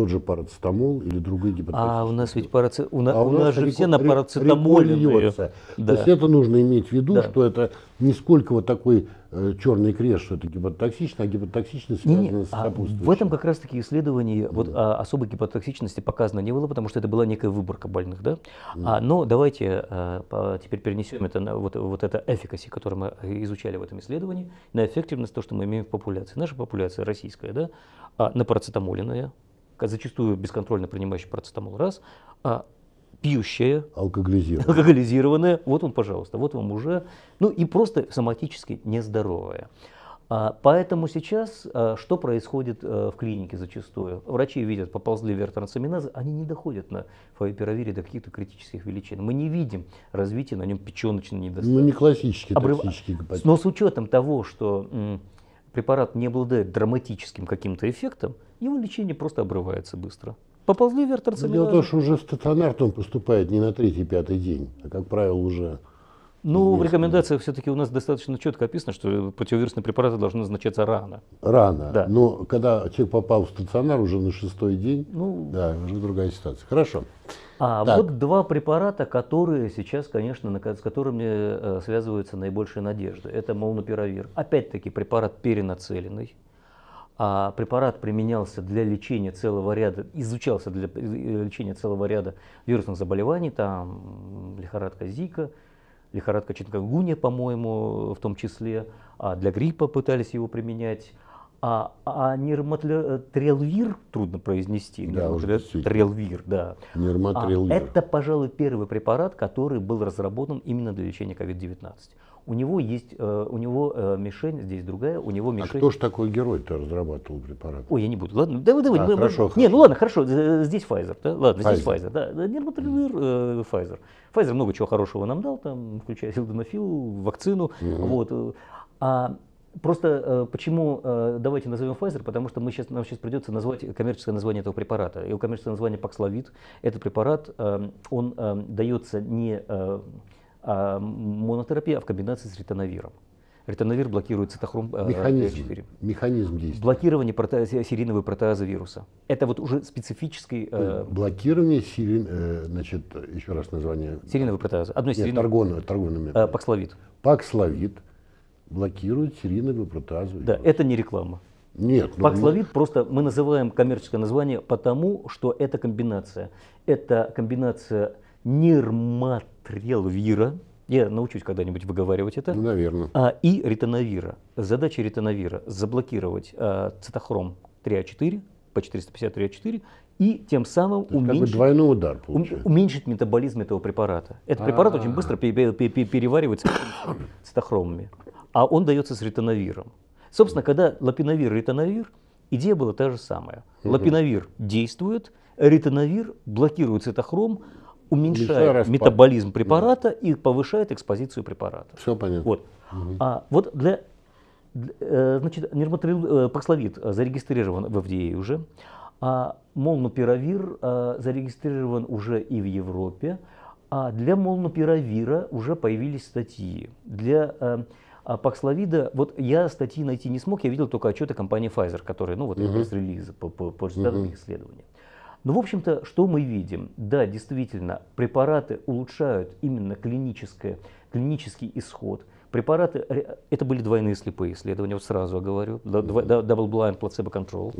тот же парацетамол или другой гипотонические. А у нас ведь параце... у, на... а у, у нас же реком... все на парацетамоле. Льется. Да. То есть это нужно иметь в виду, да. что это нисколько вот такой э, черный крест, что это гипотоксично, а гипотоксичность связана не, не. с а сопутствующим. А в этом как раз таки исследовании да. вот а, особой гипотоксичности показано не было, потому что это была некая выборка больных. Да? Да. А, но давайте а, теперь перенесем это на вот, вот это эфикаси, который мы э, изучали в этом исследовании, на эффективность, то, что мы имеем в популяции. Наша популяция российская, да? а, на парацетамолиная, ну, зачастую бесконтрольно принимающий парацетамол, раз, а пьющая, алкоголизированная. алкоголизированная, вот он, пожалуйста, вот вам уже, ну и просто соматически нездоровая. Поэтому сейчас а, что происходит э, в клинике зачастую? Врачи видят, поползли вверх трансаминазы, они не доходят на фавипировире до каких-то критических величин. Мы не видим развития на нем печеночной недостаточности. Ну не классический Обрыв... токсический гепатит. Но с учетом того, что препарат не обладает драматическим каким-то эффектом, его лечение просто обрывается быстро. Поползли вверх торцеллюляры. Ну, дело в том, что уже в стационар он поступает не на третий-пятый день, а, как правило, уже ну, в рекомендациях все-таки у нас достаточно четко описано, что противовирусные препараты должны назначаться рано. Рано. Да. Но когда человек попал в стационар уже на шестой день, ну, да, уже другая ситуация. Хорошо. А так. вот два препарата, которые сейчас, конечно, с которыми э, связываются наибольшие надежды. Это молнупиравир. Опять-таки препарат перенацеленный. А препарат применялся для лечения целого ряда, изучался для э, лечения целого ряда вирусных заболеваний, там лихорадка Зика, лихорадка Чингагуня, по-моему, в том числе, а для гриппа пытались его применять, а, а, а нирматрелвир э, трудно произнести. Да, уже трелвир, да. Нирматрелвир. А, это, пожалуй, первый препарат, который был разработан именно для лечения COVID-19. У него есть, э, у него э, мишень здесь другая, у него а мишень. А кто ж такой герой-то разрабатывал препарат? Ой, я не буду. Ладно, давай, давай. А, мы, хорошо, мы... хорошо. Не, ну ладно, хорошо. Здесь Pfizer, да? Ладно, Pfizer. здесь Pfizer, да. Нирматрелвир, э, Pfizer. Pfizer много чего хорошего нам дал, там, включая силденофил, вакцину, угу. вот. А Просто э, почему, э, давайте назовем Pfizer, потому что мы сейчас, нам сейчас придется назвать коммерческое название этого препарата. Его коммерческое название Paxlovid. Этот препарат, эм, он эм, дается не э, а монотерапия, а в комбинации с ретановиром. Ретановир блокирует цитохром механизм, 4 Механизм действия. Блокирование протеаза, сериновой протеаза вируса. Это вот уже специфический... Блокирование серин... значит, еще раз название... Сериновой протеаза. Одной сериновой... Торгонный метод. Паксловид. Паксловид блокируют серийного протаза. Да, это не реклама. Нет. Паксловид ну, просто мы называем коммерческое название потому, что это комбинация. Это комбинация нирматрелвира, я научусь когда-нибудь выговаривать это. Ну, наверное. А, и ретановира. Задача ретановира – заблокировать а, цитохром 3А4 по 453А4 и тем самым То уменьшить, как бы двойной удар уменьшить метаболизм этого препарата. Этот А-а-а. препарат а. очень быстро переваривается цитохромами а он дается с ретановиром. Собственно, когда лапиновир, ретановир, идея была та же самая. Угу. Лапиновир действует, ретановир блокирует цитохром, уменьшает метаболизм препарата да. и повышает экспозицию препарата. Все понятно. Вот, угу. а, вот для, для э, значит, нермотрил, э, паксловид э, зарегистрирован в FDA уже, а молнупиравир а, зарегистрирован уже и в Европе, а для молнупиравира уже появились статьи. Для а, а Паксловида, вот я статьи найти не смог, я видел только отчеты компании Pfizer, которые, ну вот, угу. пресс-релизы по, по, по результатам угу. исследований. Но, ну, в общем-то, что мы видим? Да, действительно, препараты улучшают именно клиническое, клинический исход. Препараты, это были двойные слепые исследования, вот сразу говорю, double-blind placebo control.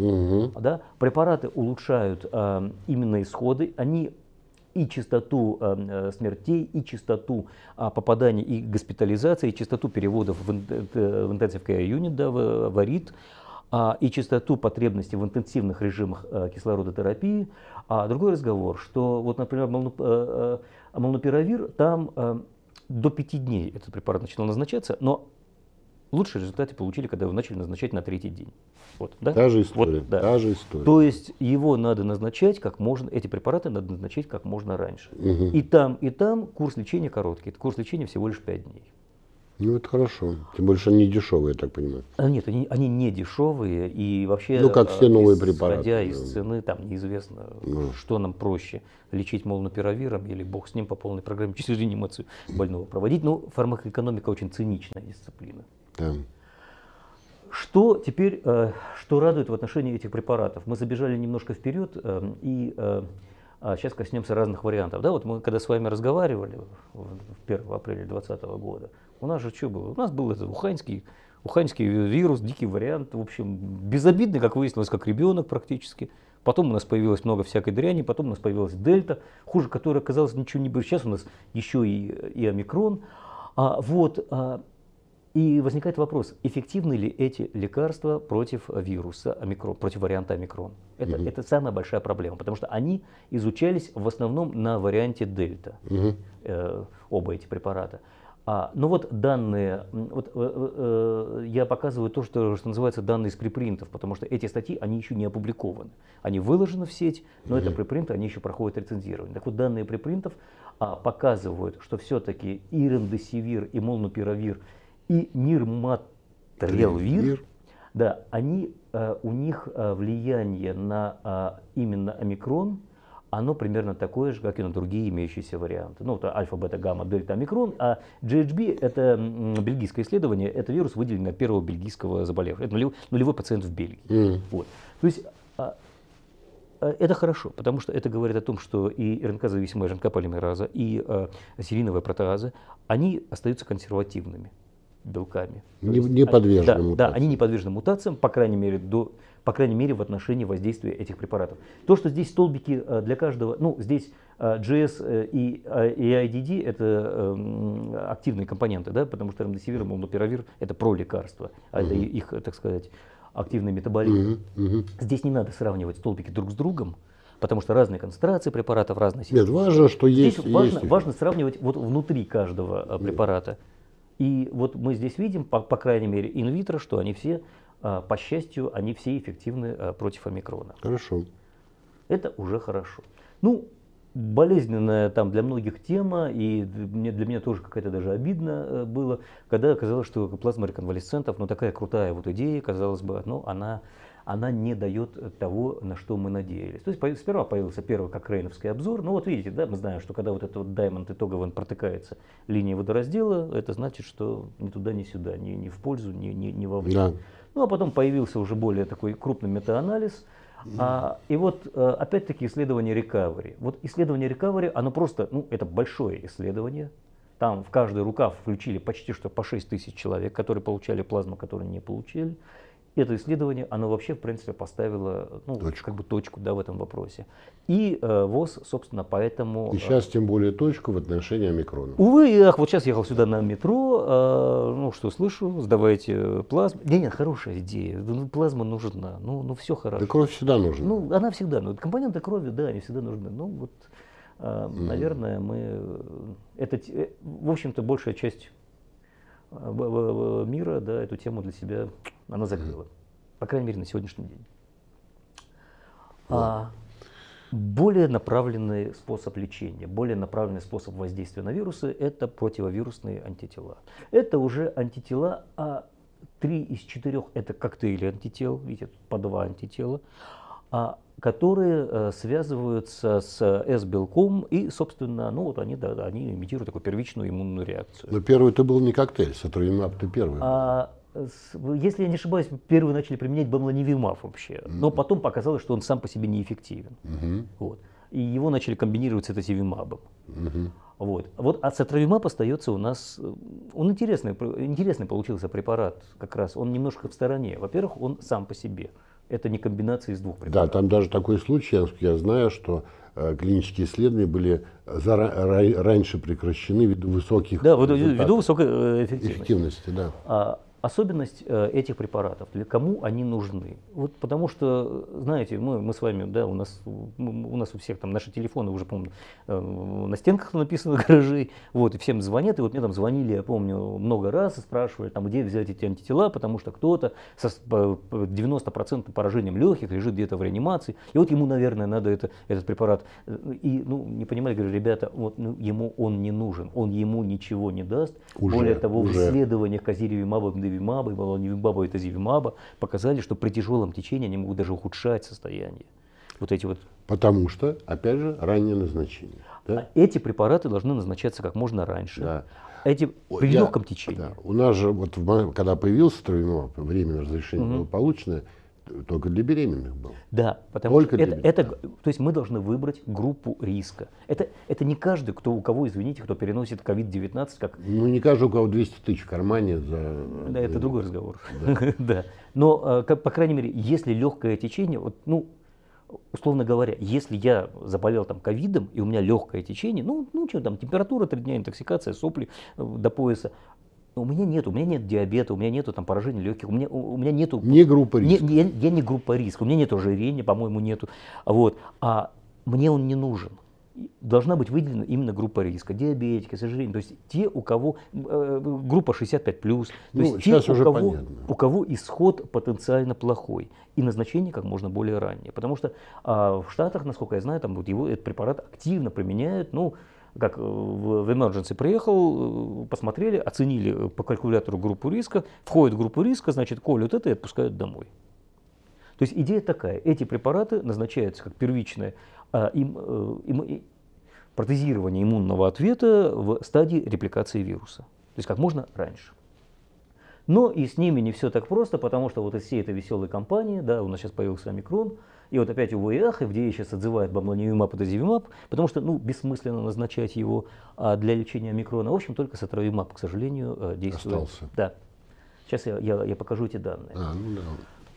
Угу. Да? Препараты улучшают э, именно исходы, они и частоту э, э, смертей, и частоту э, попаданий и госпитализации, и частоту переводов в, э, в intensive care unit, да, в, в АРИД, а, и частоту потребностей в интенсивных режимах а, кислородотерапии. А другой разговор, что вот, например, молну, а, а, молнупиравир, там а, до пяти дней этот препарат начинал назначаться, но Лучшие результаты получили, когда его начали назначать на третий день. Вот, да? Та же история. Вот, да. Та же история. То есть его надо назначать как можно, эти препараты надо назначать как можно раньше. Угу. И там, и там курс лечения короткий. Курс лечения всего лишь 5 дней. Ну, это хорошо. Тем больше они дешевые, я так понимаю. А, нет, они, они не дешевые. И вообще, ну, как все э, новые исходя препараты. Исходя из цены, там неизвестно, ну. что нам проще. Лечить молнопиравиром или бог с ним по полной программе через реанимацию больного проводить. Но ну, фармакоэкономика очень циничная дисциплина. Да. Что теперь, э, что радует в отношении этих препаратов? Мы забежали немножко вперед э, и э, а, сейчас коснемся разных вариантов. Да, вот мы когда с вами разговаривали 1 апреля 2020 года, у нас же что было? У нас был этот уханьский, уханьский вирус, дикий вариант, в общем, безобидный, как выяснилось, как ребенок практически. Потом у нас появилось много всякой дряни, потом у нас появилась дельта, хуже которой оказалось ничего не было. Сейчас у нас еще и, и омикрон. А, вот, а, и возникает вопрос, эффективны ли эти лекарства против вируса, омикрон, против варианта омикрон? Это, угу. это самая большая проблема, потому что они изучались в основном на варианте дельта, угу. э, оба эти препарата. А, ну вот данные, вот, э, э, э, я показываю то, что, что называется данные из припринтов, потому что эти статьи, они еще не опубликованы. Они выложены в сеть, но угу. это припринты, они еще проходят рецензирование. Так вот, данные припринтов а, показывают, что все-таки ирендесивир и молнупиравир – и мир Матрелвир, мир. да, они, э, у них э, влияние на а, именно омикрон, оно примерно такое же, как и на другие имеющиеся варианты. Ну, это альфа, бета, гамма, дельта, омикрон. А GHB – это бельгийское исследование. Это вирус выделен на первого бельгийского заболевшего. Это нулевой, нулевой пациент в Бельгии. Mm. Вот. То есть а, а, это хорошо, потому что это говорит о том, что и РНК-зависимая РНК полимераза, и э, сериновая протеаза, они остаются консервативными белками. Не, не подвержены да, мутациям. Да, они не подвержены мутациям, по крайней мере, до, по крайней мере, в отношении воздействия этих препаратов. То, что здесь столбики э, для каждого, ну, здесь э, GS э, и, и IDD – это эм, активные компоненты, да, потому что ремдесивир и молнопиравир – это пролекарства, а угу. это их, так сказать, активный метаболизм. Угу, угу. Здесь не надо сравнивать столбики друг с другом, потому что разные концентрации препаратов, разные... Нет, важно, что есть... Здесь важно, важно сравнивать вот внутри каждого препарата. Нет. И вот мы здесь видим, по, по крайней мере, инвитро, что они все, а, по счастью, они все эффективны а, против омикрона. Хорошо. Это уже хорошо. Ну, болезненная там для многих тема, и для меня тоже какая-то даже обидно э, было, когда оказалось, что плазма реконвалесцентов, ну такая крутая вот идея, казалось бы, ну она она не дает того, на что мы надеялись. То есть сперва появился первый как рейновский обзор. Ну вот видите, да, мы знаем, что когда вот этот вот Diamond итоговый он протыкается линия водораздела, это значит, что ни туда, ни сюда, ни, ни в пользу, ни, ни, ни во вред. Да. Ну а потом появился уже более такой крупный метаанализ. А, и вот э, опять-таки исследование рекавери. Вот исследование рекавери, оно просто, ну это большое исследование. Там в каждый рукав включили почти что по 6 тысяч человек, которые получали плазму, которые не получили это исследование, оно вообще, в принципе, поставило ну, точку. Как бы точку да, в этом вопросе. И э, ВОЗ, собственно, поэтому... И э, сейчас тем более точку в отношении омикрона. Увы, ах, вот сейчас ехал сюда на метро, э, ну что слышу, сдавайте плазму. Не, нет, хорошая идея, ну, ну, плазма нужна, ну, ну все хорошо. Да кровь всегда нужна. Ну, она всегда, ну, компоненты крови, да, они всегда нужны. Ну, вот, э, наверное, мы... Э, это, в общем-то, большая часть мира, да, эту тему для себя она закрыла. По крайней мере, на сегодняшний день. А, более направленный способ лечения, более направленный способ воздействия на вирусы – это противовирусные антитела. Это уже антитела, а три из четырех – это коктейли антител, видите, по два антитела а которые э, связываются с э, С-белком, и, собственно, ну вот они, да, они имитируют такую первичную иммунную реакцию. Но первый это был не коктейль, сатуринмаб ты первый. А, если я не ошибаюсь, первые начали применять бамланивимаб вообще, mm-hmm. но потом показалось, что он сам по себе неэффективен. Mm-hmm. Вот. И его начали комбинировать с этозивимабом. mm Вот. вот, а цитровимаб остается у нас, э, он интересный, интересный получился препарат как раз, он немножко в стороне. Во-первых, он сам по себе это не комбинация из двух препаратов. Да, там даже такой случай, я знаю, что э, клинические исследования были раньше прекращены ввиду высоких да, ввиду, высокой э, эффективности. эффективности да. А, Особенность э, этих препаратов, для кому они нужны? Вот потому что, знаете, мы, мы с вами, да, у нас, у нас у всех там наши телефоны уже, помню, э, на стенках написаны гаражи, вот, и всем звонят, и вот мне там звонили, я помню, много раз и спрашивали, там, где взять эти антитела, потому что кто-то со 90% поражением легких лежит где-то в реанимации, и вот ему, наверное, надо это, этот препарат. Э, и, ну, не понимали, говорю, ребята, вот, ну, ему он не нужен, он ему ничего не даст. Уже, Более того, уже. в исследованиях Казиреви Мабабды Вимаба, и Малони Вимаба, это Тазивимаба показали, что при тяжелом течении они могут даже ухудшать состояние. Вот эти вот. Потому что, опять же, раннее назначение. А да? Эти препараты должны назначаться как можно раньше. Да. Эти при легком течении. Да. У нас же, вот, когда появился травимаб, временное разрешение угу. было получено, только для беременных был. Да, потому Только что это, это, то есть мы должны выбрать группу риска. Это, это не каждый, кто у кого, извините, кто переносит COVID-19 как... Ну, не каждый, у кого 200 тысяч в кармане за... Да, это другой разговор. Да. Но, э, по крайней мере, если легкое течение, вот, ну, условно говоря, если я заболел там ковидом, и у меня легкое течение, ну, ну что там, температура три дня, интоксикация, сопли э, до пояса, у меня нет, у меня нет диабета, у меня нету там поражения легких, у меня, у, меня нету... Не группа риска. Не, я, я не группа риска, у меня нет ожирения, по-моему, нету. Вот. А мне он не нужен. Должна быть выделена именно группа риска, диабетики, сожалению. То есть те, у кого э, группа 65 плюс, то ну, есть те, у, кого, понятно. у кого исход потенциально плохой и назначение как можно более раннее. Потому что э, в Штатах, насколько я знаю, там вот его этот препарат активно применяют, ну, как э, в emergency приехал, э, посмотрели, оценили по калькулятору группу риска, входит в группу риска, значит, колют это и отпускают домой. То есть идея такая, эти препараты назначаются как первичное а, им, э, им, протезирование иммунного ответа в стадии репликации вируса, то есть как можно раньше. Но и с ними не все так просто, потому что вот из всей этой веселой компании, да, у нас сейчас появился омикрон, и вот опять у ВИАХ FDA сейчас отзывает бамланимимаб и дозивимаб, потому что ну, бессмысленно назначать его а, для лечения микрона. В общем, только сатровимаб, к сожалению, э, действует. Остался. Да. Сейчас я, я, я покажу эти данные. А, ну да.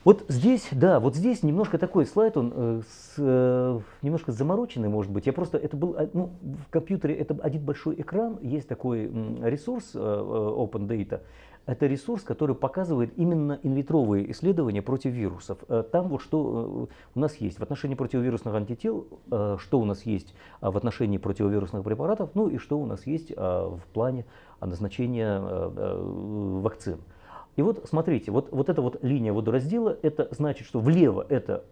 Вот здесь, да, вот здесь немножко такой слайд, он э, с, э, немножко замороченный, может быть. Я просто, это был, э, ну, в компьютере это один большой экран, есть такой ресурс э, э, Open Data, это ресурс, который показывает именно инвитровые исследования против вирусов. Э, там вот что э, у нас есть в отношении противовирусных антител, э, что у нас есть а, в отношении противовирусных препаратов, ну и что у нас есть а, в плане а, назначения вакцин. И вот смотрите, вот, вот эта вот линия водораздела, это значит, что влево это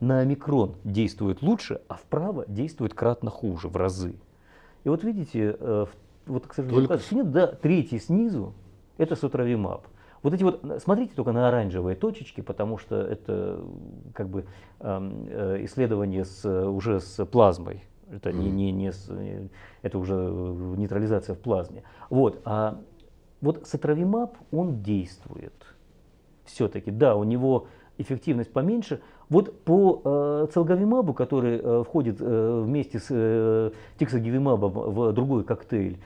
на омикрон действует лучше, а вправо действует кратно хуже, в разы. И вот видите, вот, к сожалению, Только... нет, да, третий снизу, это сутравимаб. Вот эти вот, смотрите только на оранжевые точечки, потому что это как бы эм, э, исследование с, уже с плазмой. Это, не, не, не с, это уже э, нейтрализация в плазме. Вот, а вот сатравимаб, он действует все-таки. Да, у него эффективность поменьше. Вот по э, целговимабу, который э, входит э, вместе с э, тиксогивимабом в другой коктейль,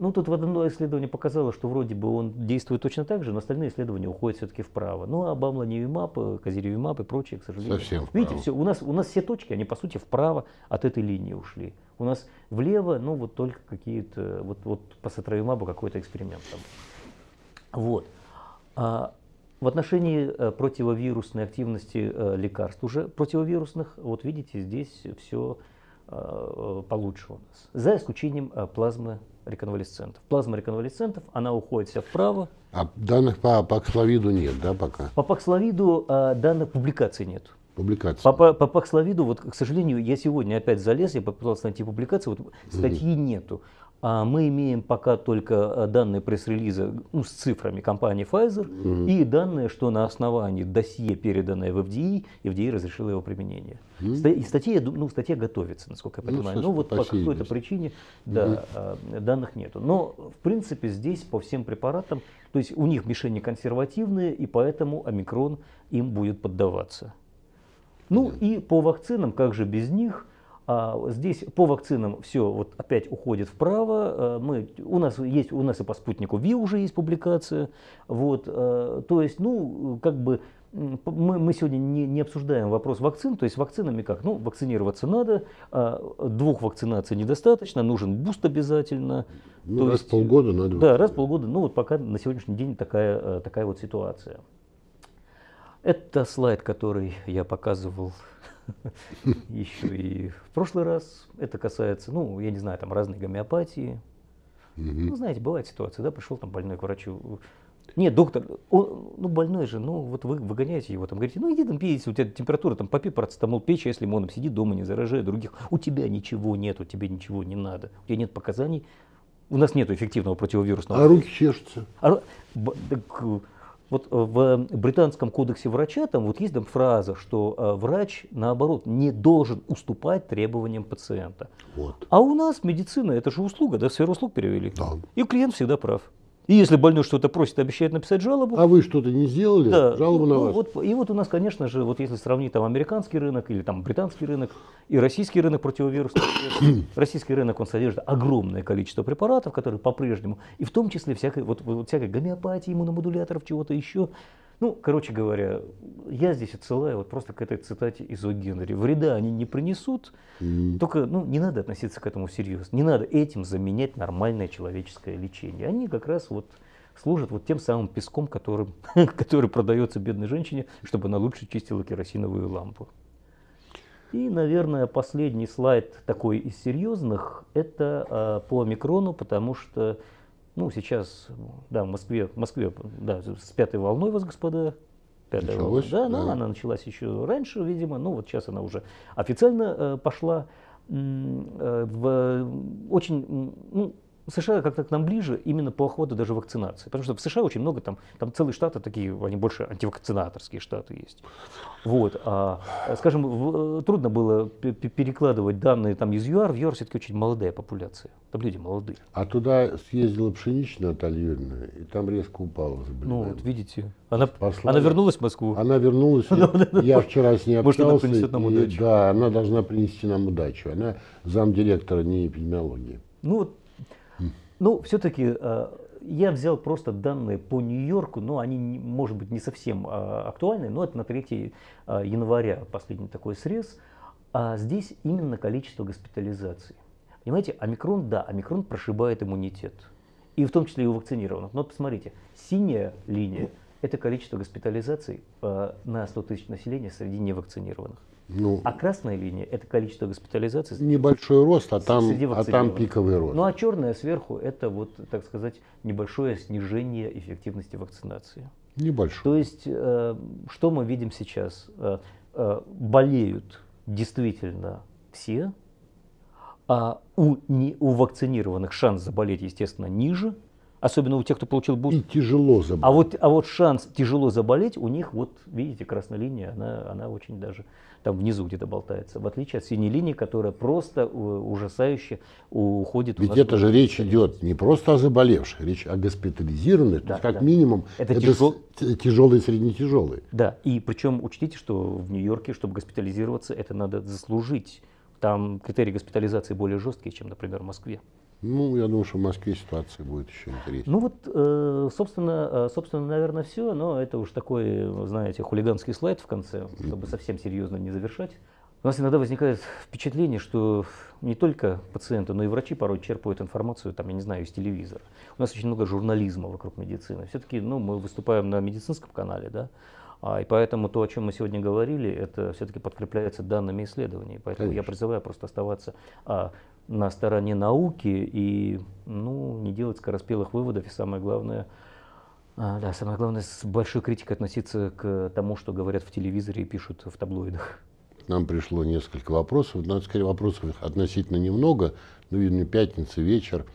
ну, тут в одно исследование показало, что вроде бы он действует точно так же, но остальные исследования уходят все-таки вправо. Ну, а Бамла-Нью-Мап, Бамланивимаб, Козиревимаб и прочие, к сожалению. Совсем вправо. Видите, все, у, нас, у нас все точки, они, по сути, вправо от этой линии ушли. У нас влево, ну, вот только какие-то, вот, вот по Сатравимабу какой-то эксперимент там. Вот. А, в отношении э, противовирусной активности э, лекарств уже противовирусных, вот видите, здесь все э, получше у нас, за исключением плазмы реконвалесцентов. Плазма реконвалесцентов, она уходит вся вправо. А данных по Паксловиду нет, да, пока? По Паксловиду а, данных публикаций нет. Публикации. По, по, по Паксловиду, вот, к сожалению, я сегодня опять залез, я попытался найти публикации, вот статьи угу. нету. А мы имеем пока только э, данные пресс-релиза ну, с цифрами компании Pfizer угу. и данные, что на основании досье, переданное в FDA, FDA разрешила его применение. Угу. И статья, ну, статья готовится, насколько я ну, понимаю. Ну, Но вот по, какой-то причине да, угу. данных нету. Но, в принципе, здесь по всем препаратам, то есть у них мишени консервативные, и поэтому омикрон им будет поддаваться. Ну и по вакцинам, как же без них – а здесь по вакцинам все вот опять уходит вправо. Э, мы, у, нас есть, у нас и по спутнику ВИ уже есть публикация. Вот, э, то есть, ну, как бы мы, мы сегодня не, не обсуждаем вопрос вакцин, то есть вакцинами как? Ну, вакцинироваться надо, а, двух вакцинаций недостаточно, нужен буст обязательно. Ну, то раз есть, полгода надо. Да, раз полгода, ну вот пока на сегодняшний день такая, э, такая вот ситуация. Это слайд, который я показывал еще и в прошлый раз. Это касается, ну, я не знаю, там разной гомеопатии. Ну, знаете, бывает ситуация, да, пришел там больной к врачу. Нет, доктор, он, ну больной же, ну вот вы выгоняете его, там говорите, ну иди там пей, если у тебя температура, там попи парацетамол, пей чай с лимоном, сиди дома, не заражай других. У тебя ничего нет, у тебя ничего не надо, у тебя нет показаний, у нас нет эффективного противовирусного. А руки чешутся. А, так, вот э, в эм, британском кодексе врача там вот есть там фраза, что э, врач, наоборот, не должен уступать требованиям пациента. Вот. А у нас медицина – это же услуга, да, сферу услуг перевели. Да. И клиент всегда прав. И если больной что-то просит, обещает написать жалобу. А вы что-то не сделали? Да. Жалобу на ну, вас. Вот, и вот у нас, конечно же, вот если сравнить там американский рынок или там британский рынок и российский рынок противовирусный, российский рынок он содержит огромное количество препаратов, которые по-прежнему, и в том числе всякой, вот, вот всякой гомеопатии, иммуномодуляторов, чего-то еще, ну, короче говоря, я здесь отсылаю вот просто к этой цитате из О. Генри. Вреда они не принесут, mm. только ну, не надо относиться к этому всерьез. Не надо этим заменять нормальное человеческое лечение. Они как раз вот служат вот тем самым песком, которым, который продается бедной женщине, чтобы она лучше чистила керосиновую лампу. И, наверное, последний слайд такой из серьезных – это э, по микрону, потому что ну, сейчас, да, в Москве, в Москве, да, с пятой волной вас, господа. Пятая Началось, волна. Да, да. Ну, она началась еще раньше, видимо. Ну, вот сейчас она уже официально э, пошла э, в очень, ну, США как-то к нам ближе именно по охвату даже вакцинации. Потому что в США очень много, там, там целые штаты такие, они больше антивакцинаторские штаты есть. Вот. А, скажем, в, э, трудно было перекладывать данные там из ЮАР. В ЮАР все-таки очень молодая популяция. Там люди молодые. А туда съездила пшеничная Наталья Юрьевна, и там резко упала заболевание. Ну вот видите. Она, она вернулась в Москву? Она вернулась. Ну, я вчера с ней общался. Может, она принесет нам удачу. Да, она должна принести нам удачу. Она замдиректора не эпидемиологии. Ну вот ну, все-таки э, я взял просто данные по Нью-Йорку, но они, может быть, не совсем э, актуальны, но это на 3 э, января последний такой срез. А здесь именно количество госпитализаций. Понимаете, омикрон, да, омикрон прошибает иммунитет. И в том числе и у вакцинированных. Но вот посмотрите, синяя линия – это количество госпитализаций на 100 тысяч населения среди невакцинированных. Ну, а красная линия – это количество госпитализаций. Небольшой рост, а там, а там пиковый рост. Ну а черная сверху – это, вот, так сказать, небольшое снижение эффективности вакцинации. Небольшое. То есть, э, что мы видим сейчас? Э, э, болеют действительно все, а у, не, у вакцинированных шанс заболеть, естественно, ниже – особенно у тех, кто получил буст. И тяжело а заболеть. А вот, а вот шанс тяжело заболеть у них, вот видите, красная линия, она, она очень даже там внизу где-то болтается. В отличие от синей линии, которая просто э, ужасающе уходит. Ведь это же речь идет не просто о заболевших, речь о госпитализированных, да, то есть как да. минимум это, это тяжел... тяжелые и среднетяжелые. Да, и причем учтите, что в Нью-Йорке, чтобы госпитализироваться, это надо заслужить. Там критерии госпитализации более жесткие, чем, например, в Москве. Ну, я думаю, что в Москве ситуация будет еще интереснее. Ну вот, э, собственно, э, собственно, наверное, все, но это уж такой, знаете, хулиганский слайд в конце, чтобы совсем серьезно не завершать. У нас иногда возникает впечатление, что не только пациенты, но и врачи порой черпают информацию, там, я не знаю, из телевизора. У нас очень много журнализма вокруг медицины. Все-таки ну, мы выступаем на медицинском канале, да, а, и поэтому то, о чем мы сегодня говорили, это все-таки подкрепляется данными исследований. Поэтому Конечно. я призываю просто оставаться а, на стороне науки и ну, не делать скороспелых выводов. И самое главное, а, да, самое главное, с большой критикой относиться к тому, что говорят в телевизоре и пишут в таблоидах. Нам пришло несколько вопросов. Надо сказать, вопросов относительно немного. Ну, видно, пятница, вечер.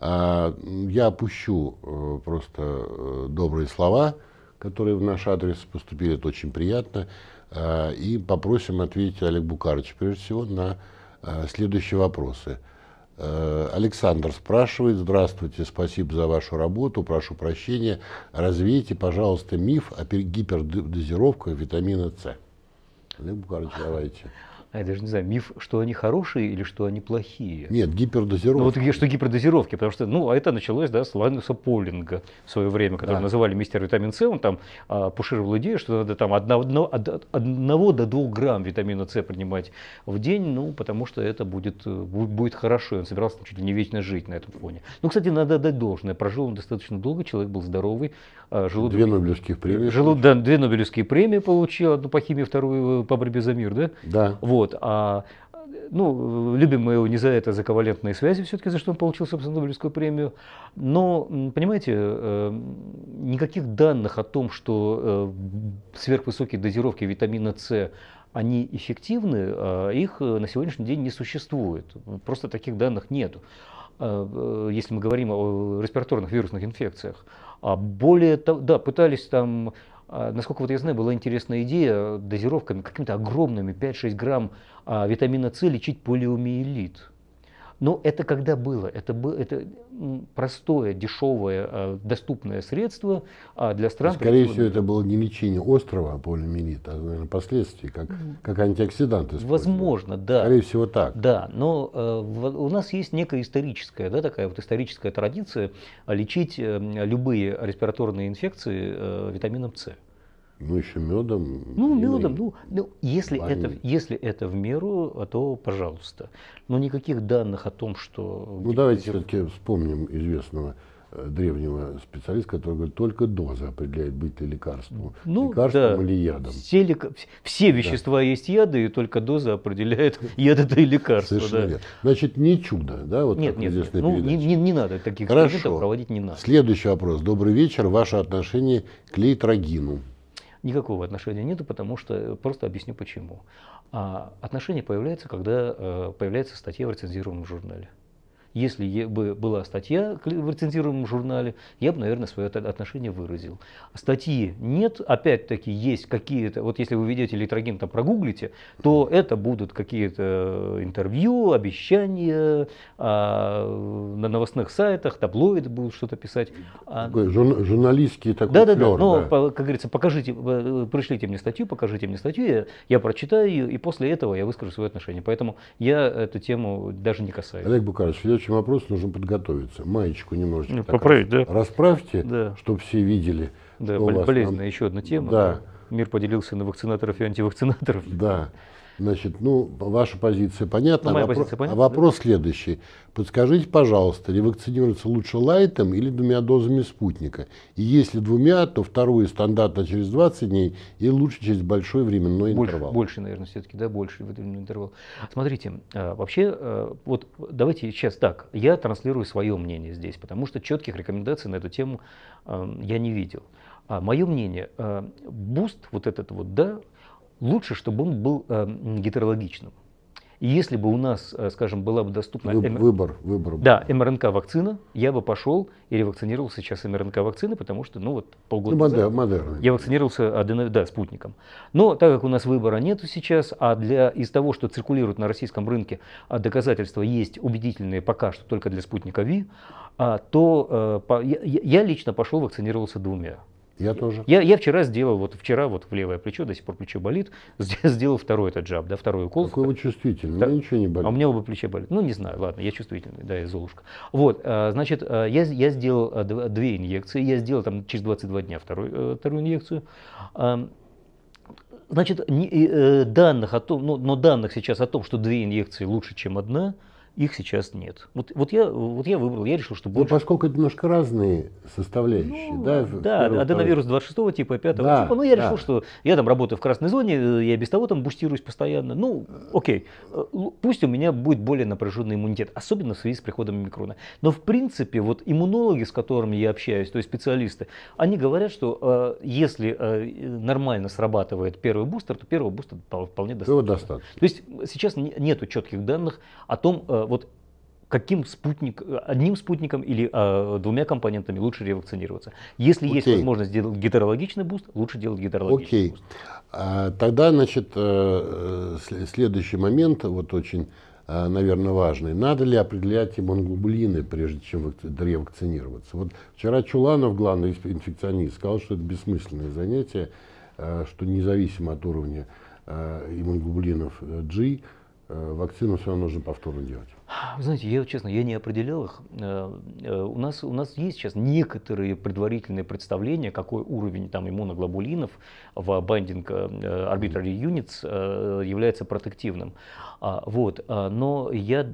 А, я опущу э, просто э, добрые слова, которые в наш адрес поступили. Это очень приятно. А, и попросим ответить Олег Букарович, прежде всего, на Э, следующие вопросы. Э, Александр спрашивает, здравствуйте, спасибо за вашу работу, прошу прощения, развейте, пожалуйста, миф о гипердозировках витамина С. Олег Бухарович, давайте. А я даже не знаю, миф, что они хорошие или что они плохие. Нет, гипердозировки. Ну, вот что гипердозировки, потому что, ну, а это началось, да, с Лануса Поллинга в свое время, который да. называли мистер витамин С, он там а, пушировал идею, что надо там одно, одно, од, одного до двух грамм витамина С принимать в день, ну, потому что это будет, э, будет, хорошо, и он собирался чуть ли не вечно жить на этом фоне. Ну, кстати, надо дать должное, прожил он достаточно долго, человек был здоровый. А, жил. две Нобелевских премии. Жил, да, две Нобелевские премии получил, одну по химии, вторую э, по борьбе за мир, да? Да. Вот. Вот. А ну, любим мы его не за это, за ковалентные связи все-таки, за что он получил, собственно, Нобелевскую премию. Но, понимаете, эм, никаких данных о том, что э, сверхвысокие дозировки витамина С они эффективны, а, их э, на сегодняшний день не существует. Просто таких данных нет. А, э, если мы говорим о респираторных вирусных инфекциях. А более того, да, пытались там а, насколько вот я знаю, была интересная идея дозировками, какими-то огромными, 5-6 грамм а, витамина С лечить полиомиелит. Но ну, это когда было? Это, было, это простое, дешевое, а, доступное средство а, для стран... Скорее всего, это было не лечение острова полиомиелит, а наверное, последствия, как, как антиоксидант. Возможно, да. Скорее всего, так. Да, но э, в, у нас есть некая историческая, да, такая вот историческая традиция лечить э, любые респираторные инфекции э, витамином С. Ну, еще медом. Ну, медом. Ну, ну если, ванной. это, если это в меру, то пожалуйста. Но никаких данных о том, что... Ну, давайте все-таки вспомним известного э, древнего специалиста, который говорит, только доза определяет, быть ли лекарством, ну, лекарством да. или ядом. Все, лек... все вещества да. есть яды, и только доза определяет, яд это и лекарство. Совершенно да. верно. Значит, не чудо, да? Вот нет, нет, нет. Ну, не, не, не надо таких экспериментов проводить не надо. Следующий вопрос. Добрый вечер. Ваше отношение к лейтрогину никакого отношения нету, потому что э, просто объясню почему. А отношения появляются, когда э, появляется статья в рецензированном журнале. Если бы была статья в рецензируемом журнале, я бы, наверное, свое отношение выразил. Статьи нет, опять-таки есть какие-то, вот если вы видите литроген, там прогуглите, то это будут какие-то интервью, обещания а, на новостных сайтах, таблоид будут что-то писать. А такой жур, журналистский такой да, да, флер, да, но, да. По, как говорится, покажите, э, пришлите мне статью, покажите мне статью, я, я прочитаю ее, и после этого я выскажу свое отношение. Поэтому я эту тему даже не касаюсь. Олег Букарович, следующий вопрос нужно подготовиться. Маечку немножечко Поправить, раз, да? расправьте, да. чтобы все видели. Да, что болезненная там... еще одна тема. Да. Мир поделился на вакцинаторов и антивакцинаторов. Да. Значит, ну, ваша позиция понятна. Ну, моя а позиция понятна. А вопрос да? следующий. Подскажите, пожалуйста, ревакцинироваться лучше лайтом или двумя дозами спутника? И если двумя, то вторую стандартно через 20 дней и лучше через большой временной больше, интервал. Больше, наверное, все-таки, да, больше временной интервал. Смотрите, э, вообще, э, вот давайте сейчас так, я транслирую свое мнение здесь, потому что четких рекомендаций на эту тему э, я не видел. А мое мнение, буст вот этот вот, да, лучше, чтобы он был э, гетерологичным. И если бы у нас, э, скажем, была бы доступна... Вы, МР... Выбор, выбор. Да, МРНК-вакцина, я бы пошел и ревакцинировал сейчас МРНК-вакцины, потому что, ну вот, полгода ну, назад модерн. я вакцинировался адено... да, спутником. Но так как у нас выбора нету сейчас, а для... из того, что циркулирует на российском рынке, а доказательства есть убедительные пока что только для спутника ВИ, а, то а, по... я, я лично пошел вакцинировался двумя. Я тоже. Я, я вчера сделал, вот вчера вот в левое плечо, до сих пор плечо болит, сделал второй этот джаб, да, второй укол. Какой вы чувствительный, да. ничего не болит. А у меня оба плеча болит. Ну, не знаю, ладно, я чувствительный, да, я золушка. Вот, э, значит, э, я, я сделал э, две инъекции, я сделал там через 22 дня вторую, вторую инъекцию. Эм, значит, данных о том, ну, но данных сейчас о том, что две инъекции лучше, чем одна – их сейчас нет. Вот, вот, я, вот я выбрал, я решил, что ну, больше... Ну, поскольку это немножко разные составляющие, ну, да? Да, первого, аденовирус 26 типа, 5 да, типа. Ну, я да. решил, что я там работаю в красной зоне, я без того там бустируюсь постоянно. Ну, окей, э, пусть у меня будет более напряженный иммунитет, особенно в связи с приходом микрона. Но, в принципе, вот иммунологи, с которыми я общаюсь, то есть специалисты, они говорят, что э, если э, нормально срабатывает первый бустер, то первого бустера вполне достаточно. Его достаточно. То есть сейчас нету четких данных о том, э, вот каким спутник, одним спутником или э, двумя компонентами лучше ревакцинироваться. Если okay. есть возможность сделать гидрологичный буст, лучше делать гидрологичный. okay. буст. А, тогда, значит, э, э следующий момент, вот очень, э, наверное, важный. Надо ли определять иммуноглобулины, прежде чем ревакцинироваться? Вот вчера Чуланов, главный инфекционист, сказал, что это бессмысленное занятие, э, что независимо от уровня э, иммуноглобулинов G, э, вакцину все равно нужно повторно делать. Вы знаете, я, честно, я не определял их. Э, э, у нас, у нас есть сейчас некоторые предварительные представления, какой уровень там иммуноглобулинов в бандинг э, arbitrary units является протективным. А, вот. Но я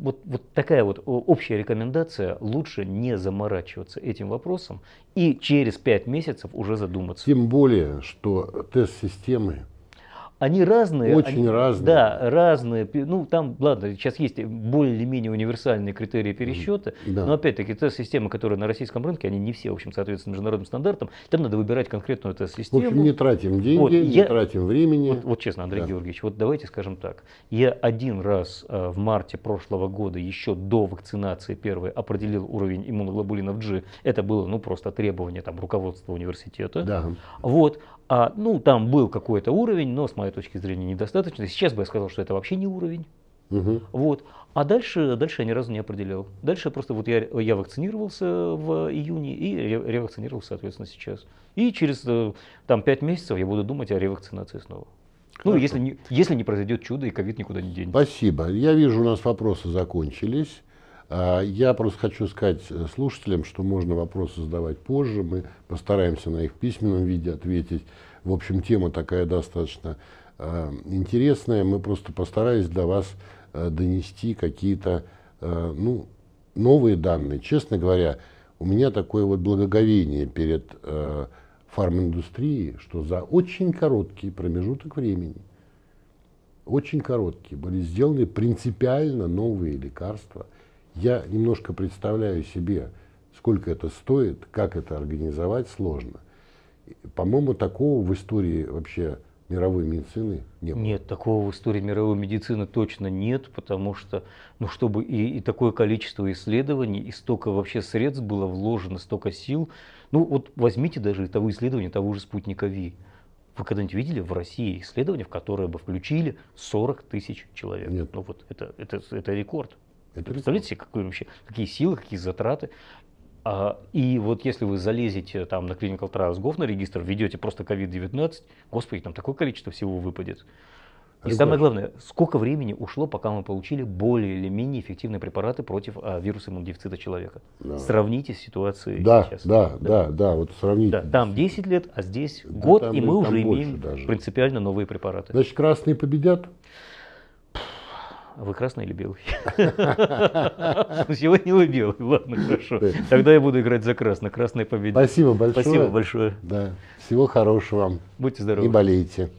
вот, вот такая вот общая рекомендация, лучше не заморачиваться этим вопросом и через 5 месяцев уже задуматься. Тем более, что тест-системы они разные. Очень они, разные. Да, разные. Ну, там, ладно, сейчас есть более-менее универсальные критерии пересчета, да. но опять-таки это система, которая на российском рынке, они не все, в общем, соответствуют международным стандартам. Там надо выбирать конкретную эту систему В общем, не тратим деньги, вот, не тратим времени. Вот, вот честно, Андрей да. Георгиевич, вот давайте скажем так. Я один раз э, в марте прошлого года, еще до вакцинации первой, определил уровень иммуноглобулинов G. Это было, ну, просто требование там руководства университета. Да. Вот. А, ну, там был какой-то уровень, но с моей точки зрения недостаточно. Сейчас бы я сказал, что это вообще не уровень. Угу. Вот. А дальше, дальше я ни разу не определял. Дальше просто вот я, я вакцинировался в июне и ревакцинировался, соответственно, сейчас. И через э, там, 5 месяцев я буду думать о ревакцинации снова. Ну, если не, если не произойдет чудо и ковид никуда не денется. Спасибо. Я вижу, у нас вопросы закончились. А я просто хочу сказать э, слушателям, что можно вопросы задавать позже, мы постараемся на их письменном виде ответить. В общем, тема такая достаточно а, интересная, мы просто постарались для вас э, донести какие-то э, ну, новые данные. Честно говоря, у меня такое вот благоговение перед фарминдустрией, что за очень короткий промежуток времени, очень короткий, были сделаны принципиально новые лекарства, я немножко представляю себе, сколько это стоит, как это организовать, сложно. По-моему, такого в истории вообще мировой медицины не было. Нет, такого в истории мировой медицины точно нет, потому что, ну, чтобы и, и такое количество исследований, и столько вообще средств было вложено, столько сил. Ну, вот возьмите даже того исследования того же спутника ВИ. Вы когда-нибудь видели в России исследование, в которое бы включили 40 тысяч человек? Нет. Ну вот это, это, это рекорд. Это Представляете себе, какой вообще, какие силы, какие затраты. А, и вот если вы залезете э, там на Clinical Trials Gov на регистр, введете просто COVID-19, господи, там такое количество всего выпадет. И Регулярно. самое главное, сколько времени ушло, пока мы получили более или менее эффективные препараты против а, вируса иммунодефицита человека. Да. Сравните с ситуацией да, сейчас. Да, да, да, да, вот сравните. Да, там 10 лет, а здесь да, год, и мы уже имеем даже. принципиально новые препараты. Значит, красные победят? вы красный или белый? «Ну, сегодня вы белый. Ладно, хорошо. Тогда я буду играть за красный. Красная победа. Спасибо большое. Спасибо большое. Да. Всего хорошего вам. Будьте здоровы. Не болейте.